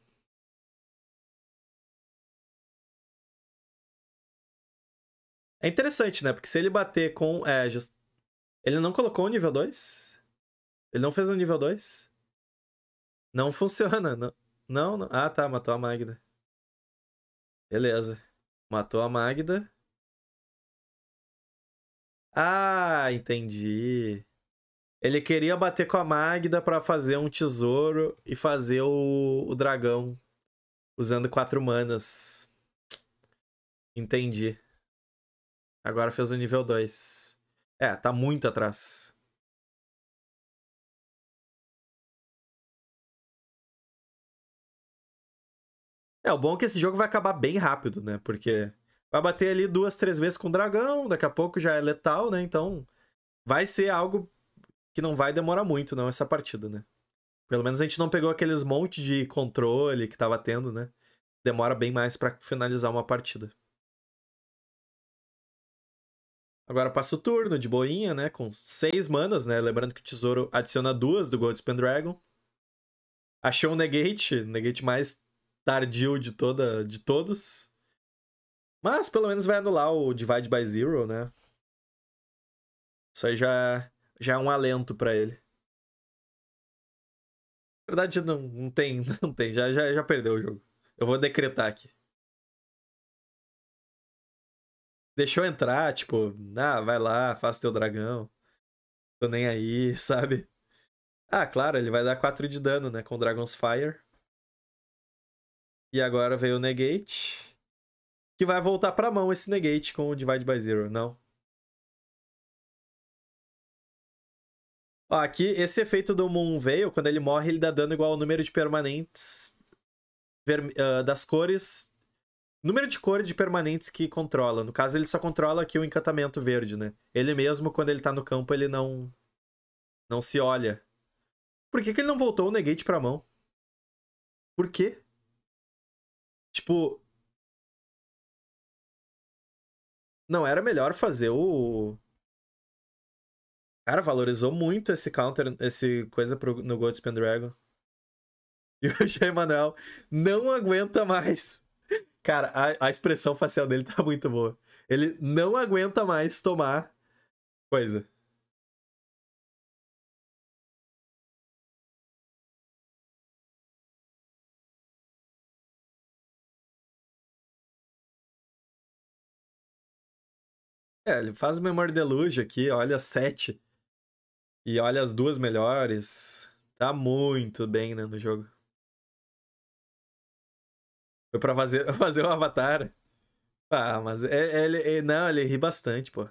É interessante, né? Porque se ele bater com. É, just... Ele não colocou o nível 2? Ele não fez o nível 2? Não funciona. Não, não, não. Ah, tá. Matou a Magda. Beleza. Matou a Magda. Ah, entendi. Ele queria bater com a Magda para fazer um tesouro e fazer o, o dragão usando quatro manas. Entendi. Agora fez o nível 2. É, tá muito atrás. É, o bom é que esse jogo vai acabar bem rápido, né? Porque vai bater ali duas, três vezes com o dragão, daqui a pouco já é letal, né? Então vai ser algo que não vai demorar muito, não, essa partida, né? Pelo menos a gente não pegou aqueles monte de controle que tava tendo, né? Demora bem mais para finalizar uma partida. Agora passa o turno de boinha, né? Com seis manas, né? Lembrando que o tesouro adiciona duas do Gold Dragon. Achou o Negate, Negate mais tardio de, toda, de todos. Mas pelo menos vai anular o Divide by Zero, né? Isso aí já, já é um alento para ele. Na verdade, não, não tem, não tem. Já, já, já perdeu o jogo. Eu vou decretar aqui. deixou entrar, tipo, ah, vai lá, faz teu dragão. Tô nem aí, sabe? Ah, claro, ele vai dar 4 de dano, né? Com Dragon's Fire. E agora veio o Negate. Que vai voltar pra mão esse Negate com o Divide by Zero, não? Ó, aqui, esse efeito do Moon Veil, quando ele morre, ele dá dano igual ao número de permanentes ah, das cores número de cores de permanentes que controla. No caso, ele só controla aqui o encantamento verde, né? Ele mesmo, quando ele tá no campo, ele não. Não se olha. Por que, que ele não voltou o negate pra mão? Por quê? Tipo. Não era melhor fazer o. Cara, valorizou muito esse counter, esse coisa pro, no Gold Dragon. E o Jay Emanuel não aguenta mais. Cara, a, a expressão facial dele tá muito boa. Ele não aguenta mais tomar coisa. É, ele faz o Memory Deluge aqui, olha sete E olha as duas melhores. Tá muito bem, né, no jogo. Foi pra fazer, fazer o Avatar. Ah, mas é, é, ele, é, não, ele ri bastante, pô.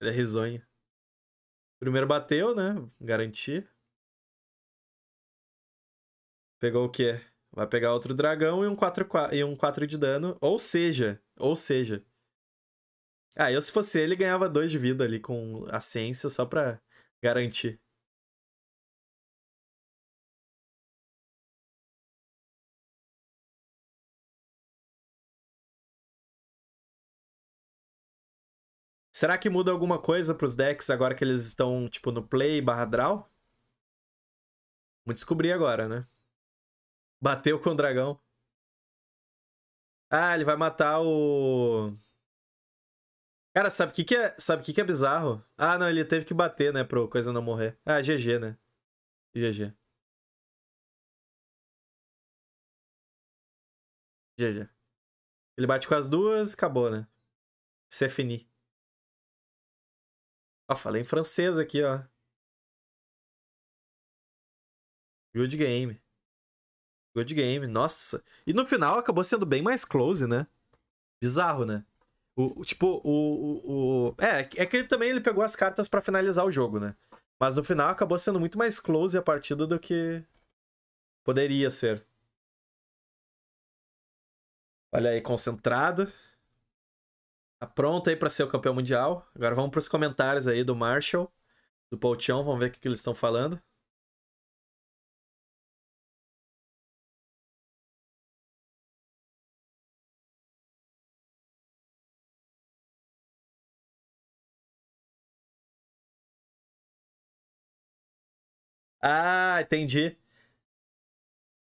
Ele é risonho. Primeiro bateu, né? garantir Pegou o quê? Vai pegar outro dragão e um 4, e um 4 de dano. Ou seja, ou seja. Ah, eu se fosse ele, ganhava 2 de vida ali com a ciência só pra garantir. Será que muda alguma coisa pros decks agora que eles estão, tipo, no play barra draw? Vamos descobrir agora, né? Bateu com o dragão. Ah, ele vai matar o... Cara, sabe o que, que é, sabe que, que é bizarro? Ah, não, ele teve que bater, né, pro coisa não morrer. Ah, GG, né? GG. GG. Ele bate com as duas, acabou, né? Se é fini falei em francês aqui, ó. Good game. Good game, nossa. E no final acabou sendo bem mais close, né? Bizarro, né? O, o tipo, o, o, o, É, é que ele também ele pegou as cartas para finalizar o jogo, né? Mas no final acabou sendo muito mais close a partida do que poderia ser. Olha aí, concentrado tá pronto aí para ser o campeão mundial. Agora vamos pros comentários aí do Marshall, do Polchão, vamos ver o que, que eles estão falando. Ah, entendi.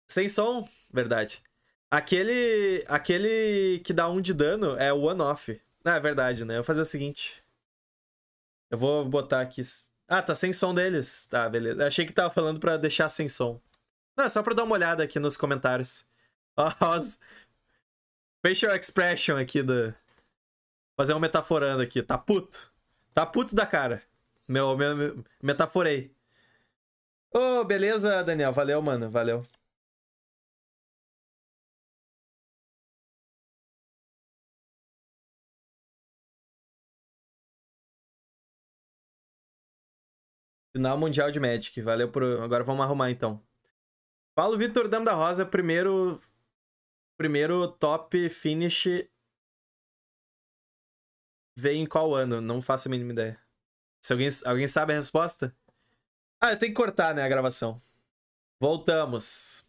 Sem som, verdade. Aquele, aquele que dá um de dano é o one-off. Ah, é verdade, né? Eu vou fazer o seguinte. Eu vou botar aqui. Ah, tá sem som deles. Tá, beleza. Eu achei que tava falando pra deixar sem som. Não, é só pra dar uma olhada aqui nos comentários. Ó, oh, os... facial expression aqui do. Fazer um metaforando aqui. Tá puto. Tá puto da cara. Meu, meu, meu metaforei. Ô, oh, beleza, Daniel. Valeu, mano. Valeu. Final Mundial de Magic. Valeu por. Agora vamos arrumar então. Paulo Vitor Dama da Rosa, primeiro. Primeiro top finish. Vem em qual ano? Não faço a mínima ideia. Se alguém, alguém sabe a resposta? Ah, eu tenho que cortar, né, a gravação. Voltamos.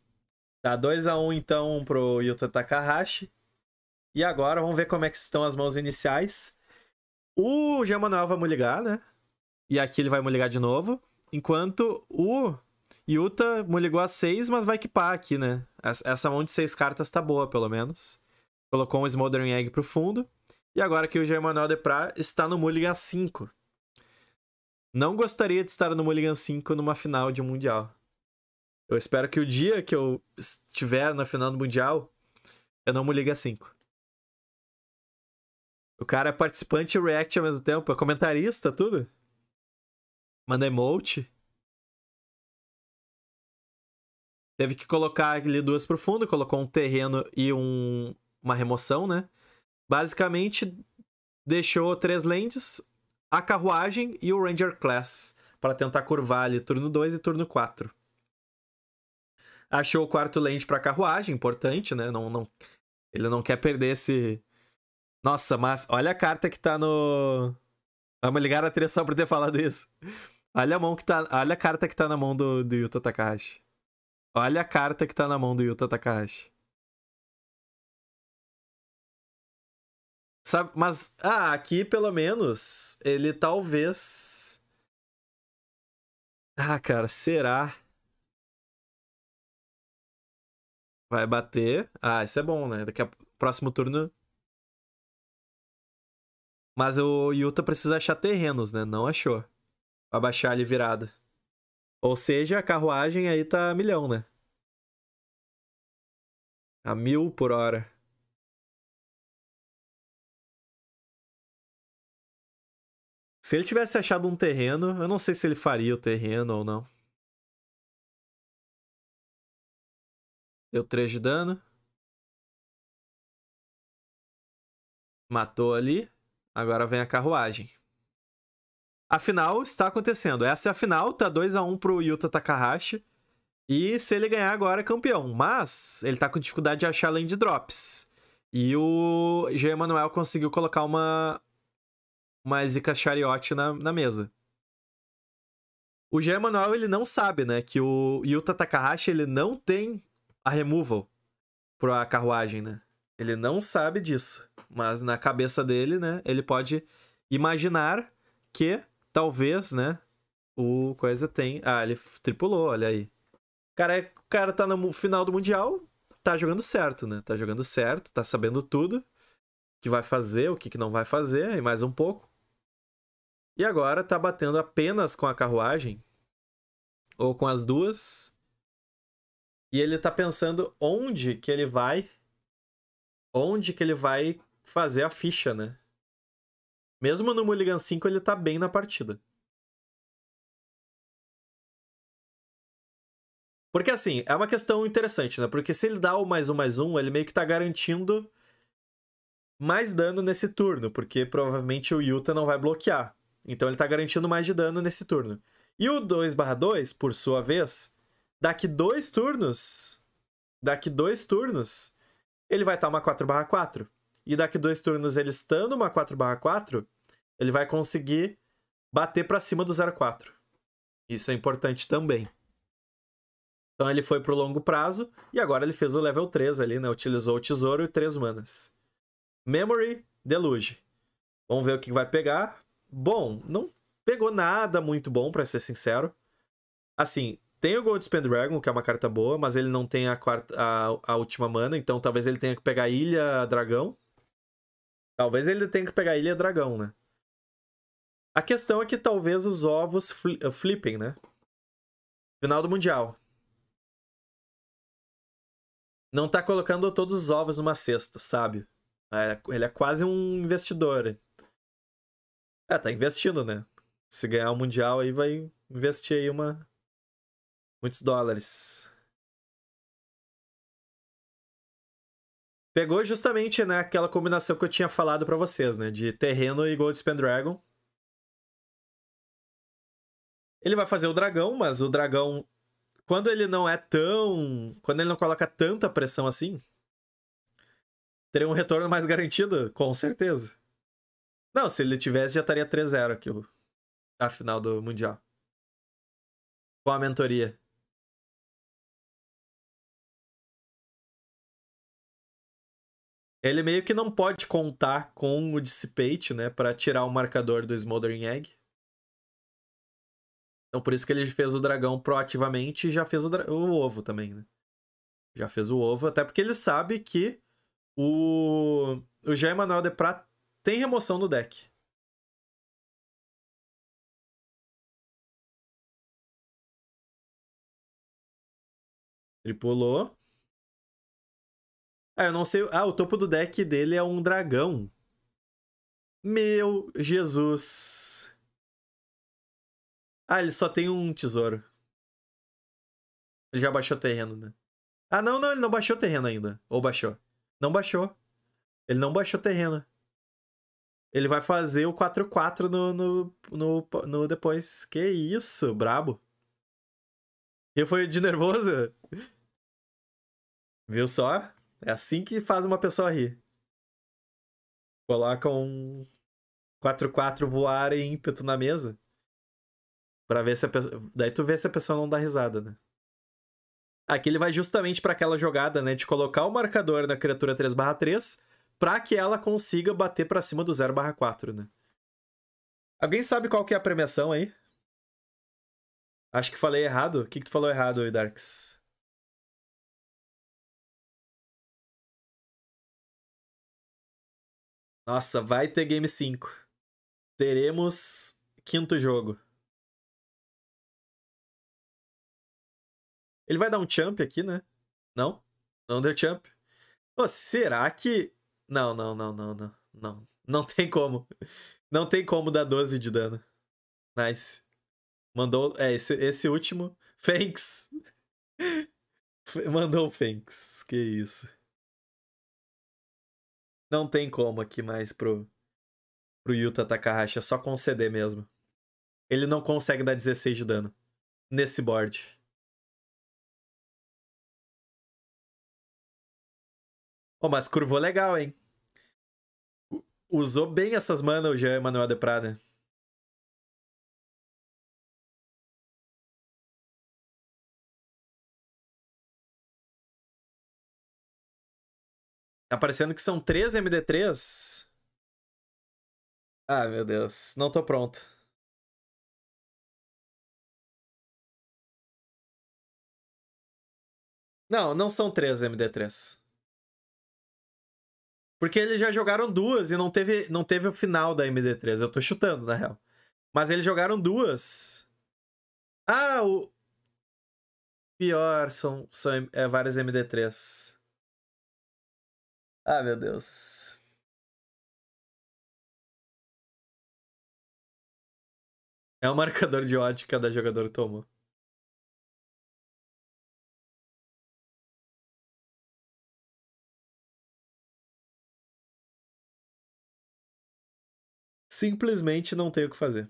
Tá 2x1 um, então pro Yuta Takahashi. E agora vamos ver como é que estão as mãos iniciais. O Jean Manuel vai me ligar, né? E aqui ele vai moligar de novo. Enquanto o Yuta moligou a 6, mas vai equipar aqui, né? Essa mão de 6 cartas tá boa, pelo menos. Colocou um Smoldering Egg pro fundo. E agora que o Germanuel Pra está no Mulligan 5. Não gostaria de estar no Mulligan 5 numa final de um Mundial. Eu espero que o dia que eu estiver na final do Mundial, eu não Mulligan 5. O cara é participante e react ao mesmo tempo, é comentarista, tudo. Manda emote. Teve que colocar ali duas pro fundo, colocou um terreno e um, uma remoção, né? Basicamente, deixou três lentes, a carruagem e o Ranger Class para tentar curvar ali turno 2 e turno 4. Achou o quarto lente para carruagem, importante, né? Não, não, ele não quer perder esse. Nossa, mas olha a carta que tá no. Vamos ligar a trilha só pra ter falado isso. Olha a mão que tá. Olha a carta que tá na mão do, do Yuta Takahashi. Olha a carta que tá na mão do Yuta Takahashi. Sabe, mas, ah, aqui pelo menos ele talvez. Ah, cara, será? Vai bater. Ah, isso é bom, né? Daqui a próximo turno mas o Yuta precisa achar terrenos, né? Não achou. Pra baixar ali virado. Ou seja, a carruagem aí tá a milhão, né? A mil por hora. Se ele tivesse achado um terreno, eu não sei se ele faria o terreno ou não. Deu 3 de dano. Matou ali. Agora vem a carruagem. A final está acontecendo. Essa é a final, tá 2 a 1 pro Yuta Takahashi. E se ele ganhar agora é campeão, mas ele tá com dificuldade de achar além de drops. E o G. Emanuel conseguiu colocar uma uma zica chariote na, na mesa. O G. Emanuel, ele não sabe, né, que o Yuta Takahashi, ele não tem a removal a carruagem, né? Ele não sabe disso, mas na cabeça dele, né, ele pode imaginar que talvez, né, o coisa tem. Ah, ele tripulou, olha aí. Cara, é, o cara tá no final do mundial, tá jogando certo, né? Tá jogando certo, tá sabendo tudo o que vai fazer, o que, que não vai fazer e mais um pouco. E agora tá batendo apenas com a carruagem ou com as duas. E ele tá pensando onde que ele vai onde que ele vai fazer a ficha, né? Mesmo no Mulligan 5, ele tá bem na partida. Porque assim, é uma questão interessante, né? Porque se ele dá o mais um mais um, ele meio que tá garantindo mais dano nesse turno, porque provavelmente o Yuta não vai bloquear. Então ele tá garantindo mais de dano nesse turno. E o 2 2, por sua vez, daqui dois turnos. Daqui dois turnos, ele vai estar uma 4/4. E daqui dois turnos, ele estando uma 4/4, ele vai conseguir bater para cima do 04. Isso é importante também. Então ele foi pro longo prazo e agora ele fez o level 3 ali, né? Utilizou o tesouro e 3 manas. Memory, Deluge. Vamos ver o que vai pegar. Bom, não pegou nada muito bom, para ser sincero. Assim, tem o Gold Spend Dragon, que é uma carta boa, mas ele não tem a, quarta, a, a última mana, então talvez ele tenha que pegar Ilha Dragão. Talvez ele tenha que pegar Ilha Dragão, né? A questão é que talvez os ovos fli eh, flipem, né? Final do Mundial. Não tá colocando todos os ovos numa cesta, sabe? É, ele é quase um investidor. É, tá investindo, né? Se ganhar o Mundial aí, vai investir aí uma, Muitos dólares. Pegou justamente né, aquela combinação que eu tinha falado para vocês, né? De terreno e Gold Dragon. Ele vai fazer o dragão, mas o dragão, quando ele não é tão. Quando ele não coloca tanta pressão assim, teria um retorno mais garantido, com certeza. Não, se ele tivesse, já estaria 3-0 aqui, a final do Mundial. Com a mentoria. Ele meio que não pode contar com o Dissipate, né? Pra tirar o marcador do Smothering Egg. Então por isso que ele fez o dragão proativamente e já fez o, o ovo também, né? Já fez o ovo, até porque ele sabe que o, o Jean Emanuel Deprat tem remoção no deck. Ele pulou. Ah, eu não sei. Ah, o topo do deck dele é um dragão. Meu Jesus. Ah, ele só tem um tesouro. Ele já baixou terreno, né? Ah, não, não, ele não baixou terreno ainda. Ou baixou? Não baixou. Ele não baixou terreno. Ele vai fazer o 4-4 no, no, no, no, depois. Que isso, brabo. Eu fui de nervoso. Viu só? É assim que faz uma pessoa rir. Coloca um 4x4 voar e ímpeto na mesa. para ver se a pessoa. Daí tu vê se a pessoa não dá risada, né? Aqui ele vai justamente para aquela jogada, né? De colocar o marcador na criatura 3/3 para que ela consiga bater para cima do 0/4, né? Alguém sabe qual que é a premiação aí? Acho que falei errado. O que, que tu falou errado aí, Darks? Nossa, vai ter Game 5. Teremos quinto jogo. Ele vai dar um champ aqui, né? Não? Não deu champ. Pô, será que. Não, não, não, não, não. Não. Não tem como. Não tem como dar 12 de dano. Nice. Mandou. É, esse, esse último. Thanks! Mandou Thanks. Que isso. Não tem como aqui mais pro, pro Yuta Takahashi, é só conceder mesmo. Ele não consegue dar 16 de dano nesse board. Oh, mas curvou legal, hein? Usou bem essas manas o Jean Manuel de Prada. Tá parecendo que são três MD3. Ah, meu Deus. Não tô pronto. Não, não são três MD3. Porque eles já jogaram duas e não teve, não teve o final da MD3. Eu tô chutando, na real. Mas eles jogaram duas. Ah, o. Pior, são, são é, várias MD3. Ah, meu Deus. É o marcador de ótica da jogador Tomo. Simplesmente não tenho o que fazer.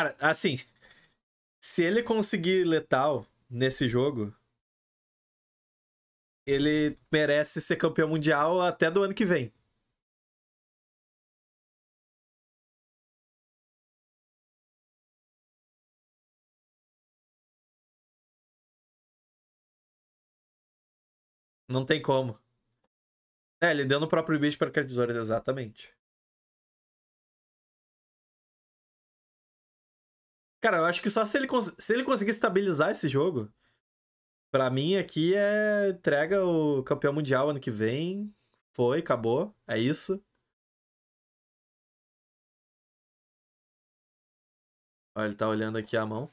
Cara, assim. Se ele conseguir letal nesse jogo, ele merece ser campeão mundial até do ano que vem. Não tem como. É, ele deu no próprio bicho para Cartesoura, exatamente. Cara, eu acho que só se ele, cons... se ele conseguir estabilizar esse jogo, para mim aqui é entrega o campeão mundial ano que vem. Foi, acabou. É isso. Olha, ele tá olhando aqui a mão.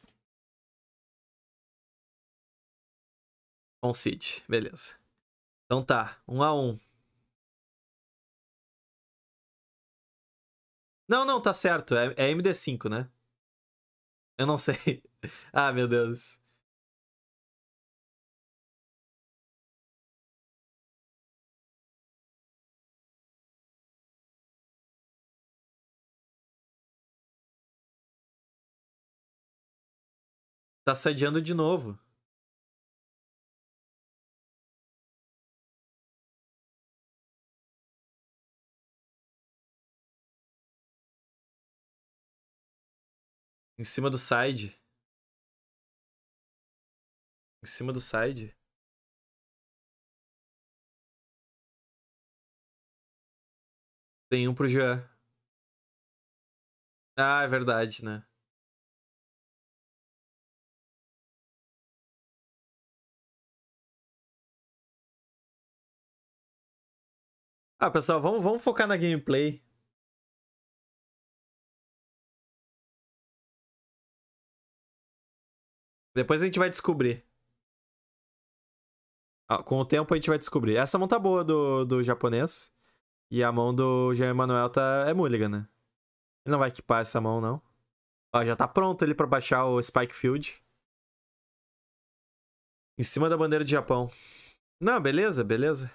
Concede, beleza. Então tá, um a um. Não, não, tá certo. É, é MD5, né? Eu não sei. ah, meu Deus. Tá sediando de novo. Em cima do side. Em cima do side. Tem um pro Jean. Ah, é verdade, né? Ah, pessoal, vamos, vamos focar na gameplay. Depois a gente vai descobrir. Ah, com o tempo a gente vai descobrir. Essa mão tá boa do, do japonês. E a mão do Jean Emanuel tá, é Mulligan, né? Ele não vai equipar essa mão, não. Ó, já tá pronto ele pra baixar o Spike Field. Em cima da bandeira de Japão. Não, beleza, beleza.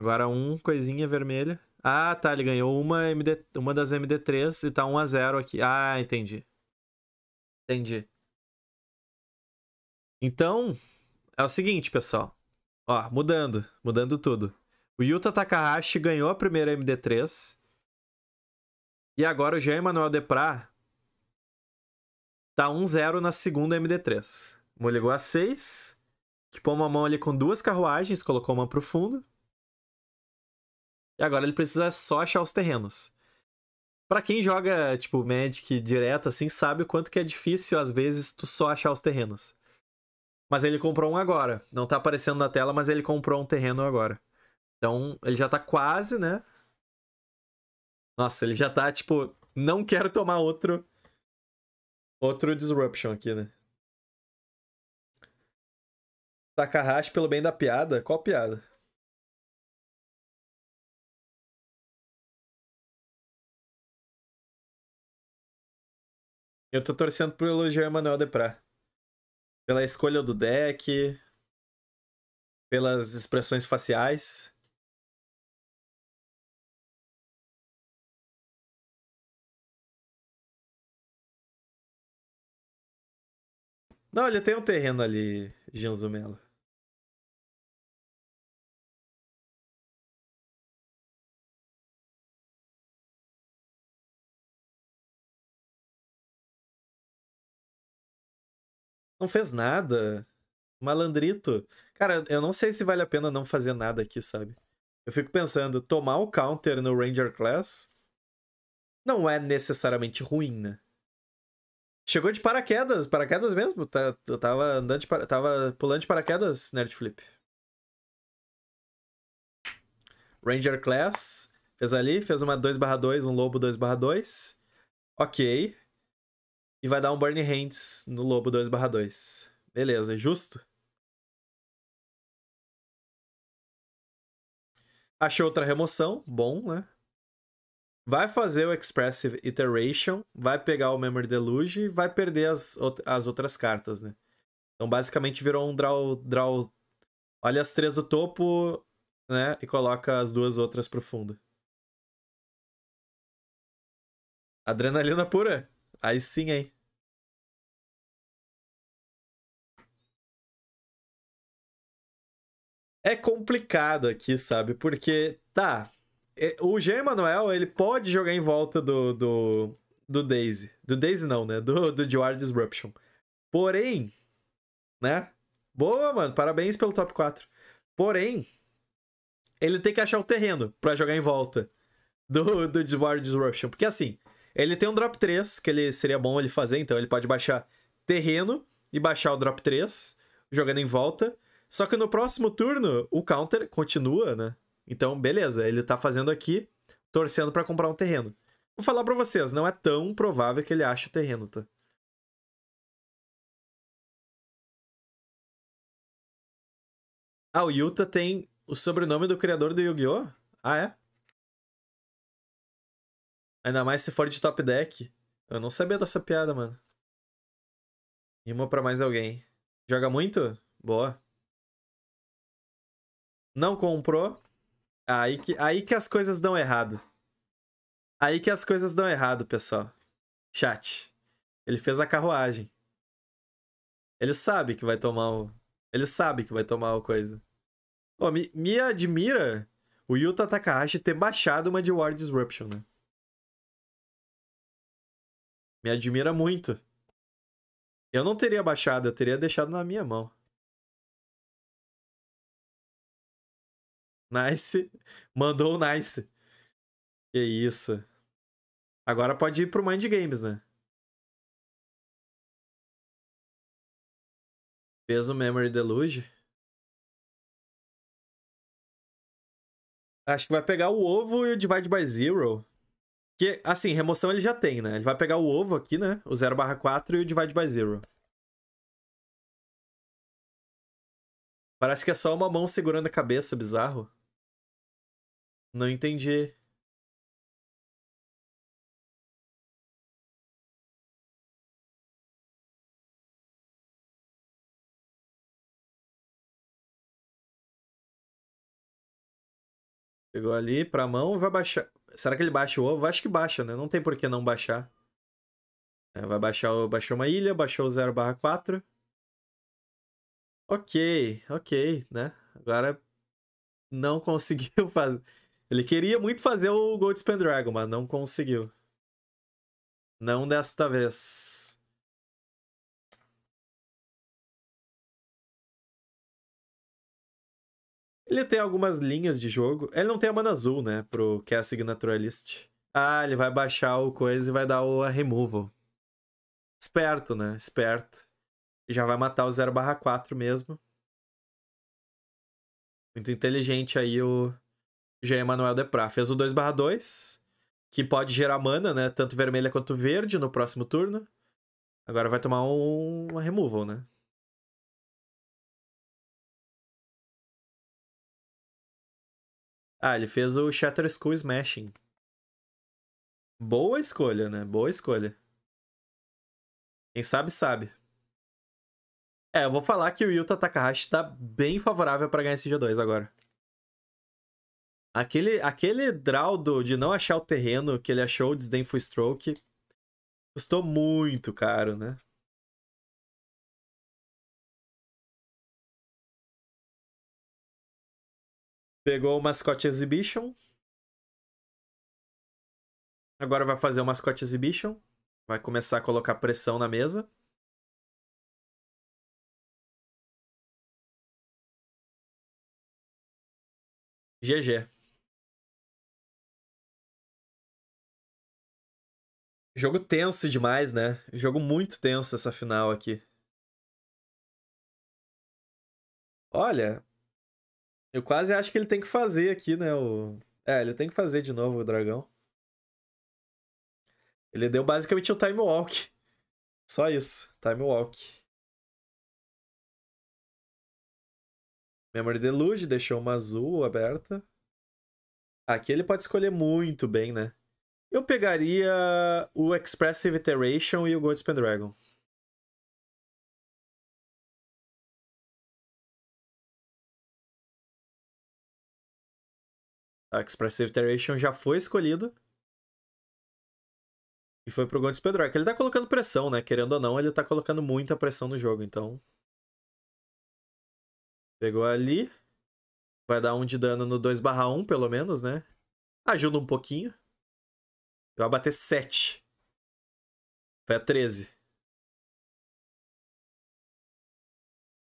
Agora um coisinha vermelha. Ah, tá, ele ganhou uma, MD, uma das MD3 e tá 1x0 aqui. Ah, entendi. Entendi. Então, é o seguinte, pessoal. Ó, mudando, mudando tudo. O Yuta Takahashi ganhou a primeira MD3. E agora o Jean-Emmanuel Deprat tá 1-0 na segunda MD3. Moligou a 6, que pôs uma mão ali com duas carruagens, colocou uma pro fundo. E agora ele precisa só achar os terrenos. Para quem joga, tipo, Magic direto, assim, sabe o quanto que é difícil, às vezes, tu só achar os terrenos. Mas ele comprou um agora. Não tá aparecendo na tela, mas ele comprou um terreno agora. Então, ele já tá quase, né? Nossa, ele já tá, tipo, não quero tomar outro. Outro disruption aqui, né? Takahashi pelo bem da piada? Qual piada? Eu tô torcendo pro Emanuel Deprat pela escolha do deck, pelas expressões faciais. Não, ele tem um terreno ali, Gianzumelo. não fez nada. Malandrito. Cara, eu não sei se vale a pena não fazer nada aqui, sabe? Eu fico pensando, tomar o counter no Ranger Class não é necessariamente ruim, né? Chegou de paraquedas, paraquedas mesmo? Tá, eu tava andando de para... tava pulando de paraquedas, Nerdflip. Ranger Class. Fez ali, fez uma 2/2, um lobo 2/2. Ok. E vai dar um Burn Hands no Lobo 2/2. Beleza, é justo? Achei outra remoção, bom, né? Vai fazer o Expressive Iteration, vai pegar o Memory Deluge e vai perder as, as outras cartas, né? Então, basicamente, virou um draw, draw... Olha as três do topo, né? E coloca as duas outras pro fundo. Adrenalina pura. Aí sim, hein? É complicado aqui, sabe? Porque, tá. É, o Jean Emanuel, ele pode jogar em volta do. do. do Daisy. Do Daisy não, né? Do, do Disruption. Porém, né? Boa, mano. Parabéns pelo top 4. Porém, ele tem que achar o terreno para jogar em volta do, do Disruption. Porque assim, ele tem um drop 3, que ele seria bom ele fazer, então ele pode baixar terreno e baixar o drop 3, jogando em volta. Só que no próximo turno, o counter continua, né? Então, beleza, ele tá fazendo aqui, torcendo para comprar um terreno. Vou falar para vocês, não é tão provável que ele ache o terreno, tá? Ah, o Yuta tem o sobrenome do criador do Yu-Gi-Oh? Ah, é? Ainda mais se for de top deck. Eu não sabia dessa piada, mano. E uma pra mais alguém. Joga muito? Boa. Não comprou? Aí que, aí que as coisas dão errado. Aí que as coisas dão errado, pessoal. Chat. Ele fez a carruagem. Ele sabe que vai tomar o. Ele sabe que vai tomar o coisa. Pô, me, me admira o Yuta Takahashi ter baixado uma de War Disruption, né? Me admira muito. Eu não teria baixado, eu teria deixado na minha mão. Nice. Mandou o nice. Que isso. Agora pode ir pro Mind Games, né? Peso Memory Deluge. Acho que vai pegar o ovo e o Divide by Zero. Que, assim, remoção ele já tem, né? Ele vai pegar o ovo aqui, né? O 0 barra 4 e o divide by 0. Parece que é só uma mão segurando a cabeça, bizarro. Não entendi. Pegou ali pra mão, vai baixar. Será que ele baixa o ovo? Acho que baixa, né? Não tem por que não baixar. É, vai baixar o... Baixou uma ilha, baixou o 0 barra 4. Ok, ok, né? Agora não conseguiu fazer. Ele queria muito fazer o Gold Dragon, mas não conseguiu. Não desta vez. Ele tem algumas linhas de jogo. Ele não tem a mana azul, né? Pro que é a Signature List. Ah, ele vai baixar o coisa e vai dar o removal. Esperto, né? Esperto. E já vai matar o 0 4 mesmo. Muito inteligente aí o Jean Emanuel Depra. Fez o 2 2, que pode gerar mana, né? Tanto vermelha quanto verde no próximo turno. Agora vai tomar um... uma removal, né? Ah, ele fez o Shatter School Smashing. Boa escolha, né? Boa escolha. Quem sabe, sabe. É, eu vou falar que o Yuta Takahashi tá bem favorável para ganhar esse G2 agora. Aquele, aquele draw do, de não achar o terreno que ele achou, o Disdainful Stroke, custou muito caro, né? Pegou o Mascote Exhibition. Agora vai fazer o Mascote Exhibition. Vai começar a colocar pressão na mesa. GG. Jogo tenso demais, né? Jogo muito tenso essa final aqui. Olha, eu quase acho que ele tem que fazer aqui, né? O... É, ele tem que fazer de novo o dragão. Ele deu basicamente o um time walk. Só isso, time walk. Memory Deluge deixou uma azul aberta. Aqui ele pode escolher muito bem, né? Eu pegaria o Expressive Iteration e o Gold spend Dragon. A Expressive Iteration já foi escolhido. E foi pro Gontes Pedro. Ele tá colocando pressão, né? Querendo ou não, ele tá colocando muita pressão no jogo, então. Pegou ali. Vai dar um de dano no 2 1, pelo menos, né? Ajuda um pouquinho. Vai bater 7. Foi a 13.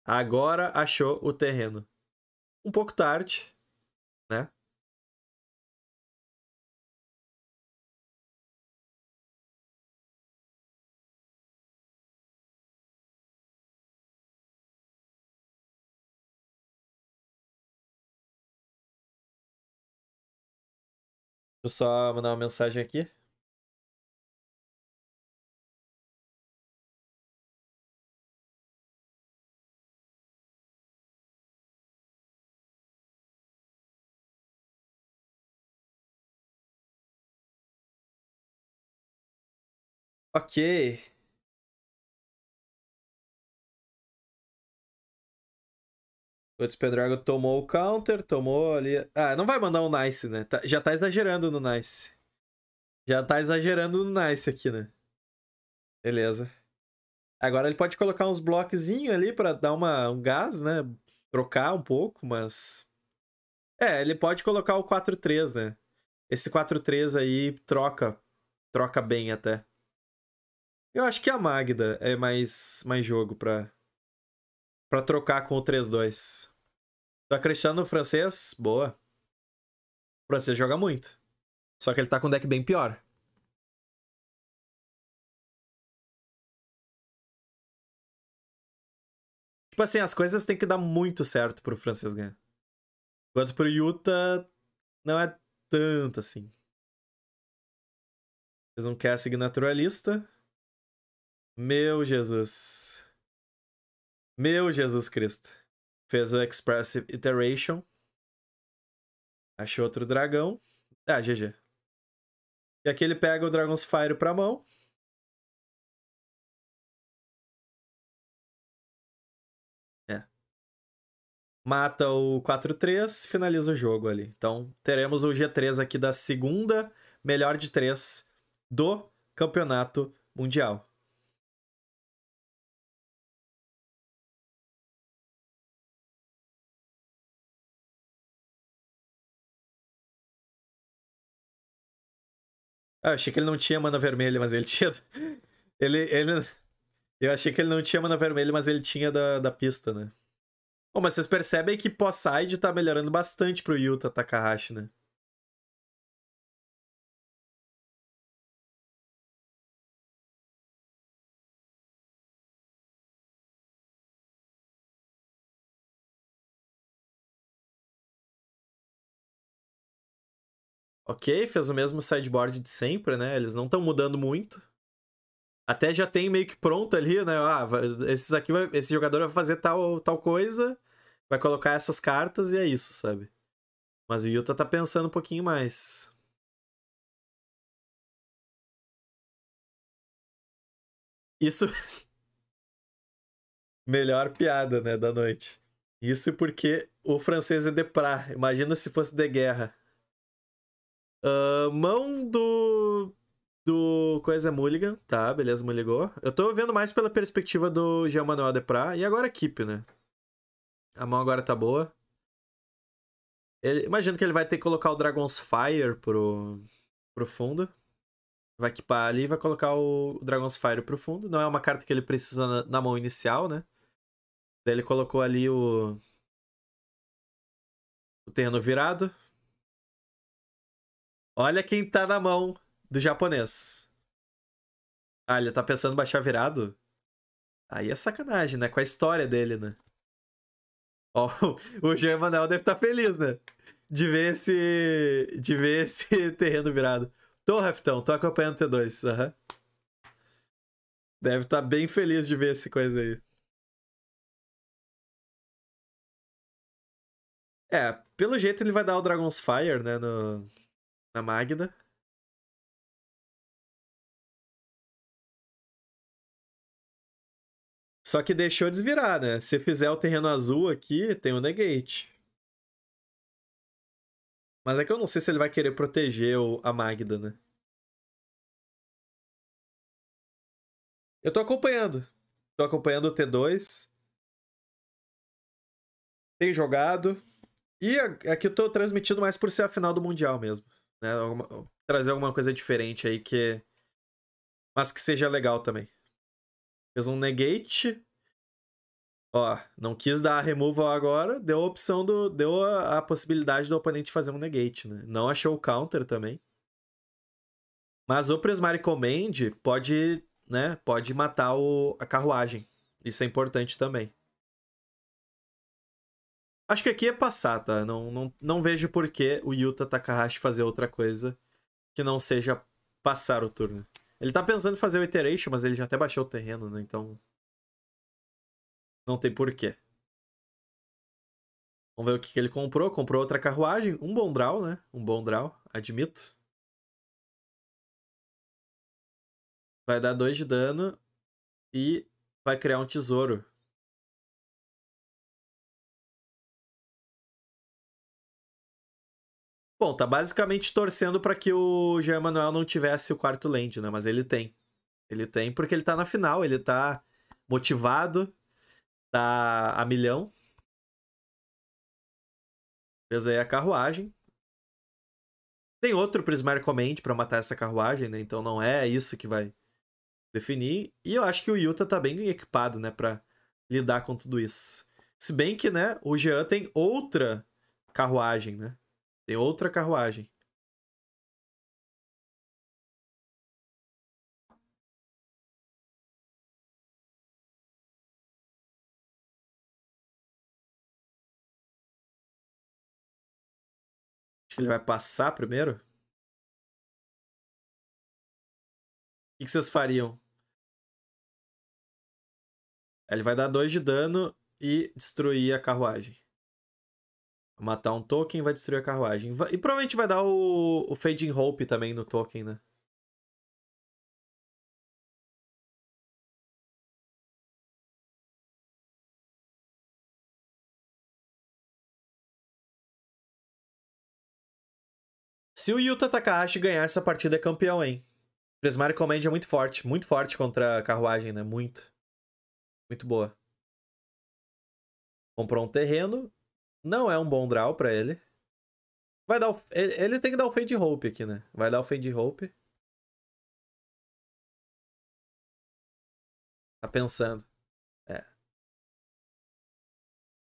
Agora achou o terreno. Um pouco tarde. eu só mandar uma mensagem aqui. Ok. O Spedrago tomou o counter, tomou ali. Ah, não vai mandar o um Nice, né? Tá... Já tá exagerando no Nice. Já tá exagerando no Nice aqui, né? Beleza. Agora ele pode colocar uns bloquezinhos ali para dar uma, um gás, né? Trocar um pouco, mas. É, ele pode colocar o 4-3, né? Esse 4-3 aí troca. Troca bem até. Eu acho que a Magda é mais, mais jogo pra, para trocar com o 3-2. Tá acreditando é no francês? Boa. O francês joga muito. Só que ele tá com um deck bem pior. Tipo assim, as coisas têm que dar muito certo pro francês ganhar. Enquanto pro Utah não é tanto assim. Eles não querem seguir naturalista. Meu Jesus. Meu Jesus Cristo. Fez o Expressive Iteration. Achei outro dragão. Ah, GG. E aqui ele pega o Dragon's Fire pra mão. É. Mata o 4-3, finaliza o jogo ali. Então, teremos o G3 aqui da segunda melhor de três do campeonato mundial. Ah, eu achei que ele não tinha mana vermelha, mas ele tinha. Ele. ele... Eu achei que ele não tinha mana vermelha, mas ele tinha da, da pista, né? Bom, mas vocês percebem que pós-side tá melhorando bastante pro Yuta Takahashi, né? Ok, fez o mesmo sideboard de sempre, né? Eles não estão mudando muito. Até já tem meio que pronto ali, né? Ah, esse, aqui vai, esse jogador vai fazer tal, tal coisa, vai colocar essas cartas e é isso, sabe? Mas o Yuta tá pensando um pouquinho mais. Isso. Melhor piada, né, da noite. Isso porque o francês é de pra. Imagina se fosse de guerra. Uh, mão do. Do Coisa Mulligan, tá, beleza, Mulligou. Eu tô vendo mais pela perspectiva do Jean Manuel Deprat. E agora a né? A mão agora tá boa. Ele, imagino que ele vai ter que colocar o Dragon's Fire pro, pro fundo. Vai equipar ali e vai colocar o Dragon's Fire pro fundo. Não é uma carta que ele precisa na, na mão inicial, né? Daí ele colocou ali o. O terreno virado. Olha quem tá na mão do japonês. Ah, ele tá pensando em baixar virado? Aí é sacanagem, né? Com a história dele, né? Ó, oh, o Jean Emanuel deve estar tá feliz, né? De ver esse. De ver esse terreno virado. Tô, Raftão, tô acompanhando o T2. Uhum. Deve estar tá bem feliz de ver essa coisa aí. É, pelo jeito ele vai dar o Dragon's Fire, né? No na Magda. Só que deixou desvirar, né? Se fizer o terreno azul aqui, tem o negate. Mas é que eu não sei se ele vai querer proteger a Magda, né? Eu tô acompanhando. Tô acompanhando o T2. Tem jogado. E aqui é eu tô transmitindo mais por ser a final do Mundial mesmo né? Alguma, trazer alguma coisa diferente aí que. Mas que seja legal também. Fez um negate. Ó, não quis dar a removal agora, deu a opção do. Deu a, a possibilidade do oponente fazer um negate, né? Não achou o counter também. Mas o Prismari Command pode, né, pode matar o, a carruagem. Isso é importante também. Acho que aqui é passar, tá? Não, não, não vejo por que o Yuta Takahashi fazer outra coisa que não seja passar o turno. Ele tá pensando em fazer o Iteration, mas ele já até baixou o terreno, né? Então. Não tem porquê. Vamos ver o que, que ele comprou. Comprou outra carruagem. Um bom draw, né? Um bom draw, admito. Vai dar 2 de dano e vai criar um tesouro. Bom, tá basicamente torcendo para que o Jean Manuel não tivesse o quarto land, né? Mas ele tem. Ele tem porque ele tá na final, ele tá motivado, tá a milhão. Fez aí a carruagem. Tem outro Prismar Command para matar essa carruagem, né? Então não é isso que vai definir. E eu acho que o Yuta tá bem equipado, né, para lidar com tudo isso. Se bem que, né, o Jean tem outra carruagem, né? Tem outra carruagem. Acho que ele vai passar primeiro. O que, que vocês fariam? Ele vai dar 2 de dano e destruir a carruagem. Matar um token vai destruir a carruagem. E provavelmente vai dar o, o Fading Hope também no token, né? Se o Yuta Takahashi ganhar essa partida, é campeão, hein? Prismari Command é muito forte. Muito forte contra a carruagem, né? Muito. Muito boa. Comprou um terreno. Não é um bom draw pra ele. Vai dar o... ele, ele tem que dar o Fade Hope aqui, né? Vai dar o Fade Hope. Tá pensando. É.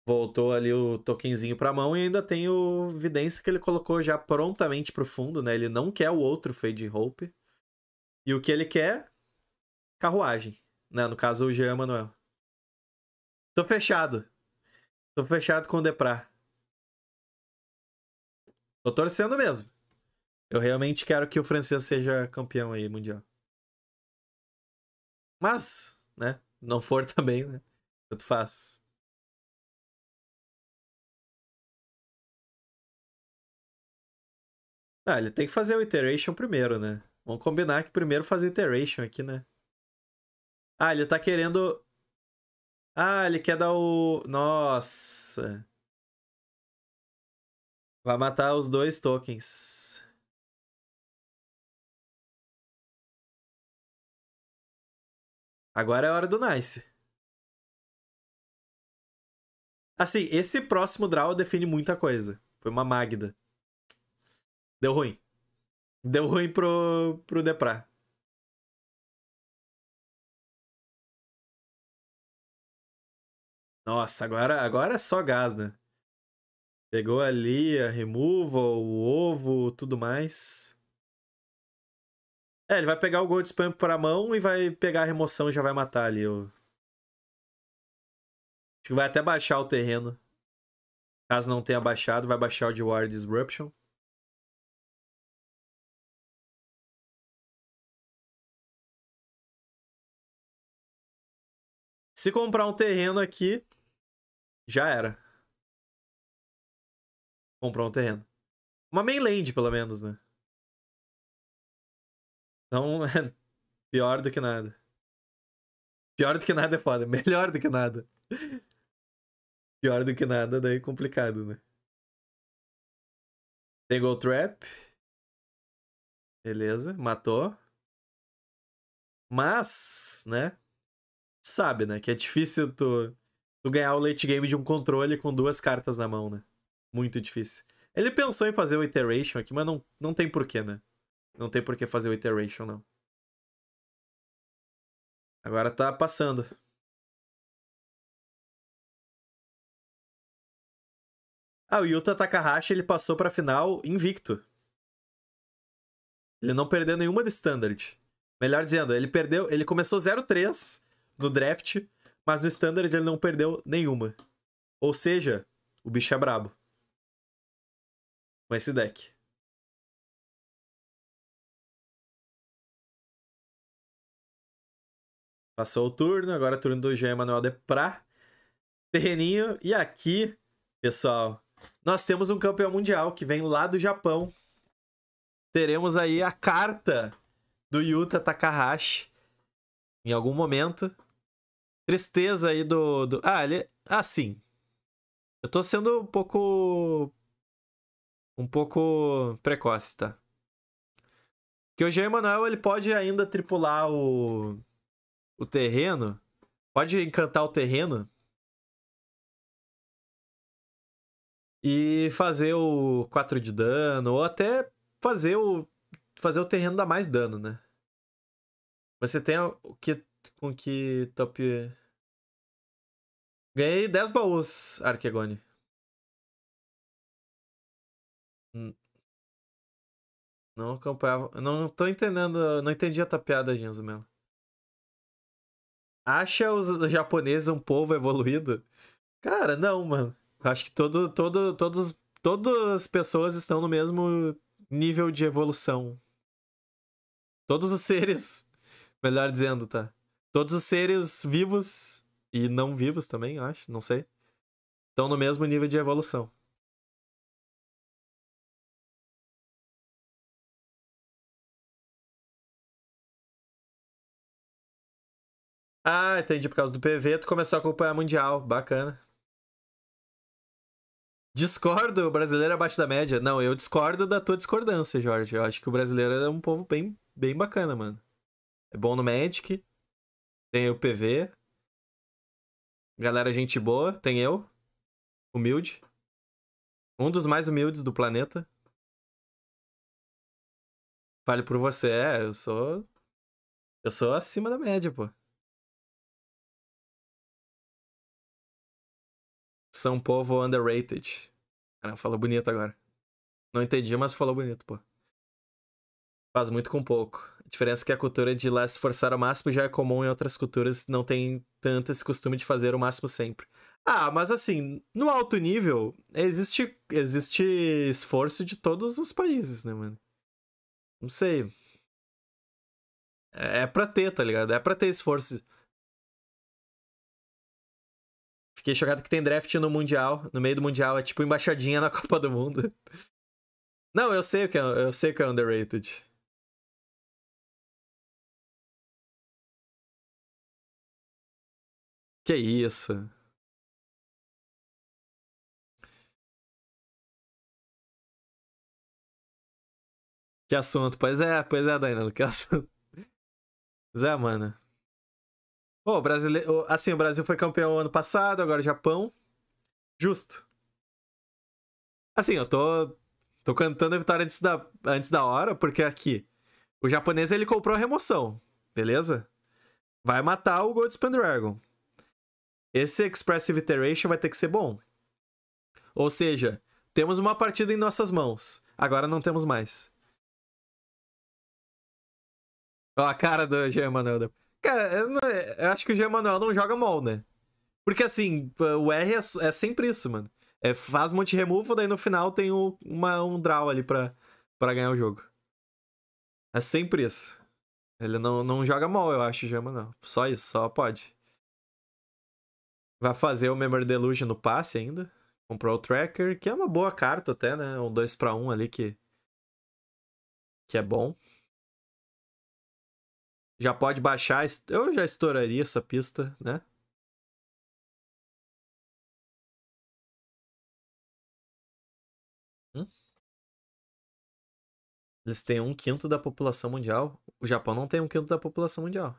Voltou ali o tokenzinho pra mão e ainda tem o Vidência que ele colocou já prontamente pro fundo, né? Ele não quer o outro Fade Hope. E o que ele quer? Carruagem. Né? No caso, o Jean Manuel. Tô fechado. Tô fechado com o Deprá. Tô torcendo mesmo. Eu realmente quero que o francês seja campeão aí mundial. Mas, né? Não for também, né? Tanto faz. Ah, ele tem que fazer o iteration primeiro, né? Vamos combinar que primeiro fazer o iteration aqui, né? Ah, ele tá querendo ah, ele quer dar o. Nossa. Vai matar os dois tokens. Agora é a hora do Nice. Assim, esse próximo draw define muita coisa. Foi uma Magda. Deu ruim. Deu ruim pro, pro Deprá. Nossa, agora, agora é só gás, né? Pegou ali a removal, o ovo, tudo mais. É, ele vai pegar o Gold Spam pra mão e vai pegar a remoção e já vai matar ali. Acho que vai até baixar o terreno. Caso não tenha baixado, vai baixar o de War Disruption. Se comprar um terreno aqui, já era. Comprar um terreno. Uma mainland, pelo menos, né? Então, é pior do que nada. Pior do que nada é foda. Melhor do que nada. Pior do que nada, daí é complicado, né? tem Gold trap. Beleza, matou. Mas, né? Sabe, né? Que é difícil tu tu ganhar o late game de um controle com duas cartas na mão, né? Muito difícil. Ele pensou em fazer o iteration aqui, mas não, não tem porquê, né? Não tem porquê fazer o iteration, não. Agora tá passando. Ah, o Yuta Takahashi ele passou pra final invicto. Ele não perdeu nenhuma do Standard. Melhor dizendo, ele perdeu. Ele começou 0-3 no draft, mas no Standard ele não perdeu nenhuma. Ou seja, o bicho é brabo. Com esse deck. Passou o turno, agora o turno do Jean Emanuel de é Pra. Terreninho. E aqui, pessoal, nós temos um campeão mundial que vem lá do Japão. Teremos aí a carta do Yuta Takahashi em algum momento tristeza aí do. do... Ah, ele. Assim. Eu tô sendo um pouco. Um pouco precoce, tá? Que o Jean Emanuel ele pode ainda tripular o. o terreno. Pode encantar o terreno. E fazer o 4 de dano. Ou até fazer o. Fazer o terreno dar mais dano, né? Você tem o que com que top. Ganhei 10 baús, Arquegone. Hum. Não acompanhava. Não, tô entendendo. Não entendi a tua piada, Genzo Melo. Acha os japoneses um povo evoluído? Cara, não, mano. Acho que todo, todo, todos, todas as pessoas estão no mesmo nível de evolução. Todos os seres, melhor dizendo, tá? Todos os seres vivos e não vivos também, acho, não sei, estão no mesmo nível de evolução. Ah, entendi. Por causa do PV, tu começou a acompanhar Mundial. Bacana. Discordo, o brasileiro é abaixo da média. Não, eu discordo da tua discordância, Jorge. Eu acho que o brasileiro é um povo bem, bem bacana, mano. É bom no Magic, tem o PV. Galera, gente boa. Tem eu. Humilde. Um dos mais humildes do planeta. Fale por você, é, eu sou. Eu sou acima da média, pô. São povo underrated. Caramba, falou bonito agora. Não entendi, mas falou bonito, pô. Faz muito com pouco. A diferença é que a cultura de lá se forçar ao máximo já é comum em outras culturas, não tem tanto esse costume de fazer o máximo sempre. Ah, mas assim, no alto nível, existe, existe esforço de todos os países, né, mano? Não sei. É, é pra ter, tá ligado? É pra ter esforço. Fiquei chocado que tem draft no Mundial. No meio do Mundial é tipo embaixadinha na Copa do Mundo. Não, eu sei o que é, eu sei o que é underrated. Que é isso? Que assunto. Pois é, pois é, Danilo, que assunto. Pois é, mano. Pô, brasileiro. Assim, o Brasil foi campeão ano passado, agora o Japão. Justo. Assim, eu tô. Tô cantando a vitória antes da, antes da hora, porque aqui. O japonês ele comprou a remoção, beleza? Vai matar o Gold Dragon. Esse Expressive Iteration vai ter que ser bom. Ou seja, temos uma partida em nossas mãos. Agora não temos mais. Ó, a cara do Jean Manuel. Cara, eu, não, eu, acho que o Jean Manuel não joga mal, né? Porque assim, o R é, é sempre isso, mano. É, faz monte de removal, daí no final tem um, uma, um draw ali pra, pra ganhar o jogo. É sempre isso. Ele não, não joga mal, eu acho, Gema, não. Só isso, só pode. Vai fazer o Memory Delusion no passe ainda. Comprou o Tracker, que é uma boa carta até, né? Um 2 para 1 ali que. Que é bom. Já pode baixar. Eu já estouraria essa pista, né? Hum? Eles têm um quinto da população mundial. O Japão não tem um quinto da população mundial.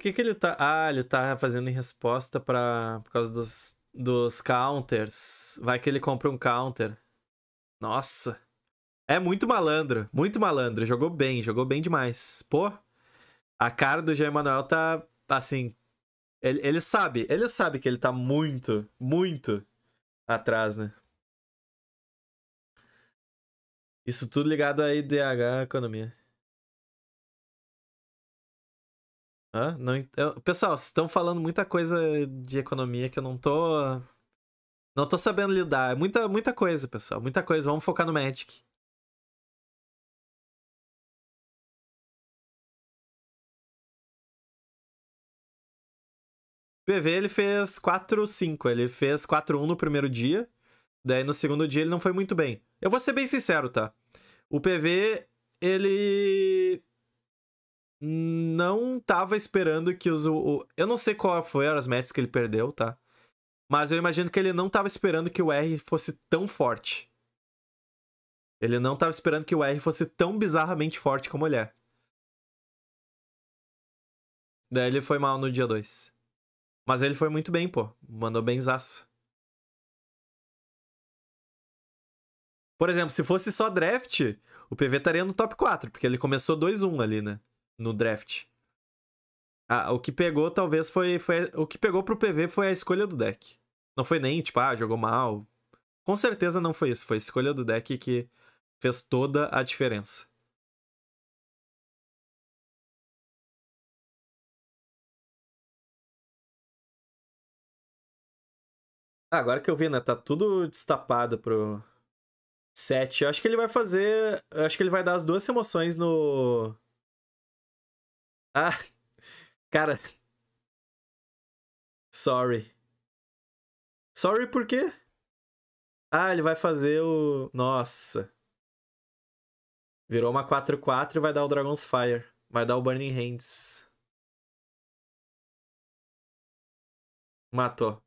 que, que ele tá. Ah, ele tá fazendo em resposta para Por causa dos, dos counters. Vai que ele compra um counter. Nossa. É muito malandro, muito malandro. Jogou bem, jogou bem demais. Pô, a cara do Jean Manuel tá, tá assim. Ele, ele sabe, ele sabe que ele tá muito, muito atrás, né? Isso tudo ligado a IDH economia. Hã? Não, eu, pessoal, vocês estão falando muita coisa de economia que eu não tô. Não tô sabendo lidar. É muita, muita coisa, pessoal. Muita coisa. Vamos focar no Magic. PV ele fez 4-5. Ele fez 4-1 no primeiro dia. Daí no segundo dia ele não foi muito bem. Eu vou ser bem sincero, tá? O PV, ele não tava esperando que os. O, eu não sei qual foi as matches que ele perdeu, tá? Mas eu imagino que ele não tava esperando que o R fosse tão forte. Ele não tava esperando que o R fosse tão bizarramente forte como ele é. Daí ele foi mal no dia 2. Mas ele foi muito bem, pô. Mandou benzaço. Por exemplo, se fosse só draft, o PV estaria no top 4, porque ele começou 2-1 ali, né? no draft. Ah, o que pegou talvez foi, foi. O que pegou pro PV foi a escolha do deck. Não foi nem, tipo, ah, jogou mal. Com certeza não foi isso. Foi a escolha do deck que fez toda a diferença. Ah, agora que eu vi, né? Tá tudo destapado pro 7. Eu acho que ele vai fazer. Eu acho que ele vai dar as duas emoções no. Ah, cara. Sorry. Sorry por quê? Ah, ele vai fazer o. Nossa. Virou uma 4-4 e vai dar o Dragon's Fire. Vai dar o Burning Hands. Matou.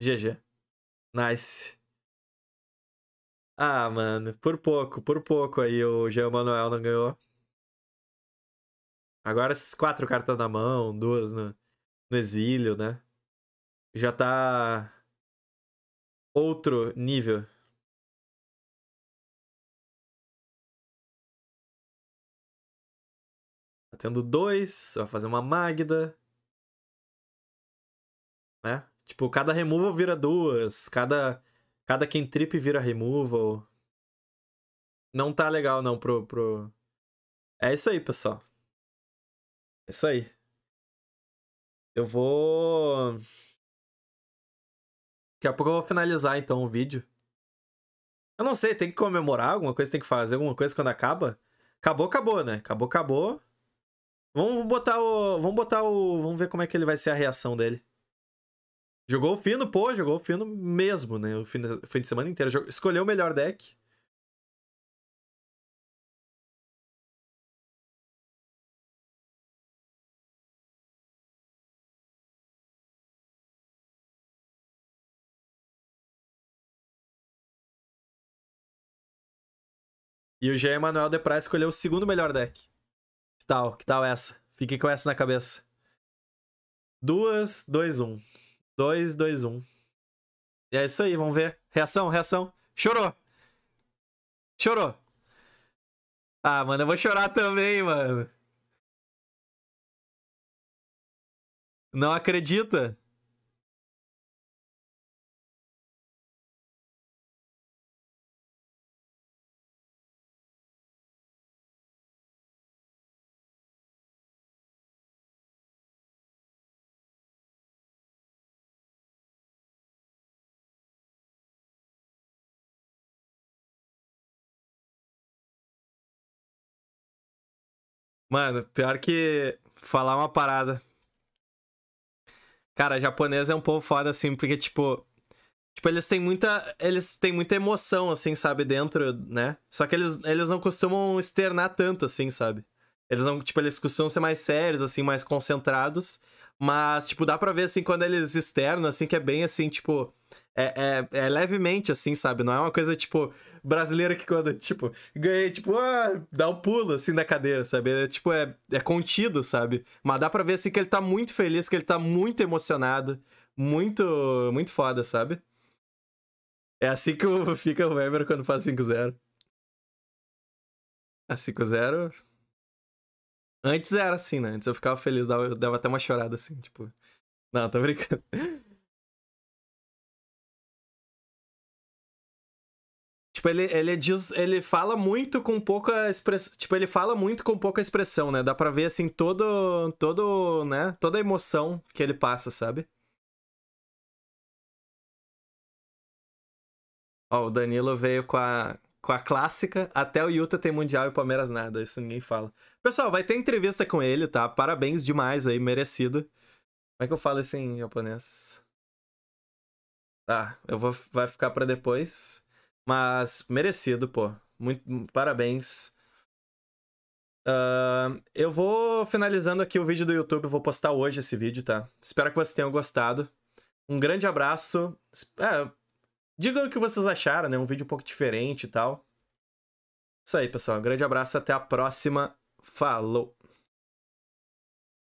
GG. Nice. Ah, mano, por pouco, por pouco aí o Jean Manuel não ganhou. Agora quatro cartas na mão, duas no, no exílio, né? Já tá outro nível. Tá tendo dois, vai fazer uma Magda. Né? Tipo, cada removal vira duas, cada cada trip vira removal. Não tá legal não pro pro É isso aí, pessoal. É isso aí. Eu vou. Daqui a pouco eu vou finalizar então o vídeo. Eu não sei, tem que comemorar alguma coisa, tem que fazer alguma coisa quando acaba. Acabou, acabou, né? Acabou, acabou. Vamos botar o. Vamos botar o. Vamos ver como é que ele vai ser a reação dele. Jogou o fino, pô, jogou o fino mesmo, né? O fim de semana inteiro. Escolheu o melhor deck. E o Jean Emanuel Deprat escolheu o segundo melhor deck. Que tal? Que tal essa? Fique com essa na cabeça. Duas, dois um, dois, dois um. E é isso aí, vamos ver. Reação, reação. Chorou! Chorou! Ah, mano, eu vou chorar também, mano. Não acredita? Mano, pior que falar uma parada. Cara, japonês é um povo foda, assim, porque, tipo. Tipo, eles têm muita. Eles têm muita emoção, assim, sabe, dentro, né? Só que eles, eles não costumam externar tanto, assim, sabe? Eles não, tipo, eles costumam ser mais sérios, assim, mais concentrados. Mas, tipo, dá pra ver, assim, quando eles externam, assim, que é bem, assim, tipo é, é, é, levemente assim, sabe? Não é uma coisa, tipo, brasileira que quando, tipo, ganhei, tipo, ah, dá um pulo, assim, da cadeira, sabe? É, tipo, é, é contido, sabe? Mas dá pra ver, assim, que ele tá muito feliz, que ele tá muito emocionado, muito, muito foda, sabe? É assim que fica o Weber quando faz 5-0. A 5-0. Antes era assim, né? Antes eu ficava feliz, dava, dava até uma chorada assim, tipo. Não, tô brincando. Tipo, ele, ele diz. Ele fala muito com pouca expressão. Tipo, ele fala muito com pouca expressão, né? Dá pra ver, assim, todo. todo né? Toda a emoção que ele passa, sabe? Ó, o Danilo veio com a, com a clássica. Até o Utah tem Mundial e o Palmeiras nada. Isso ninguém fala. Pessoal, vai ter entrevista com ele, tá? Parabéns demais aí, merecido. Como é que eu falo isso em japonês? Tá, eu vou, vai ficar para depois. Mas merecido, pô. Muito, parabéns. Uh, eu vou finalizando aqui o vídeo do YouTube, vou postar hoje esse vídeo, tá? Espero que vocês tenham gostado. Um grande abraço. É, digam o que vocês acharam, né? Um vídeo um pouco diferente e tal. Isso aí, pessoal. Um grande abraço, até a próxima. Falou!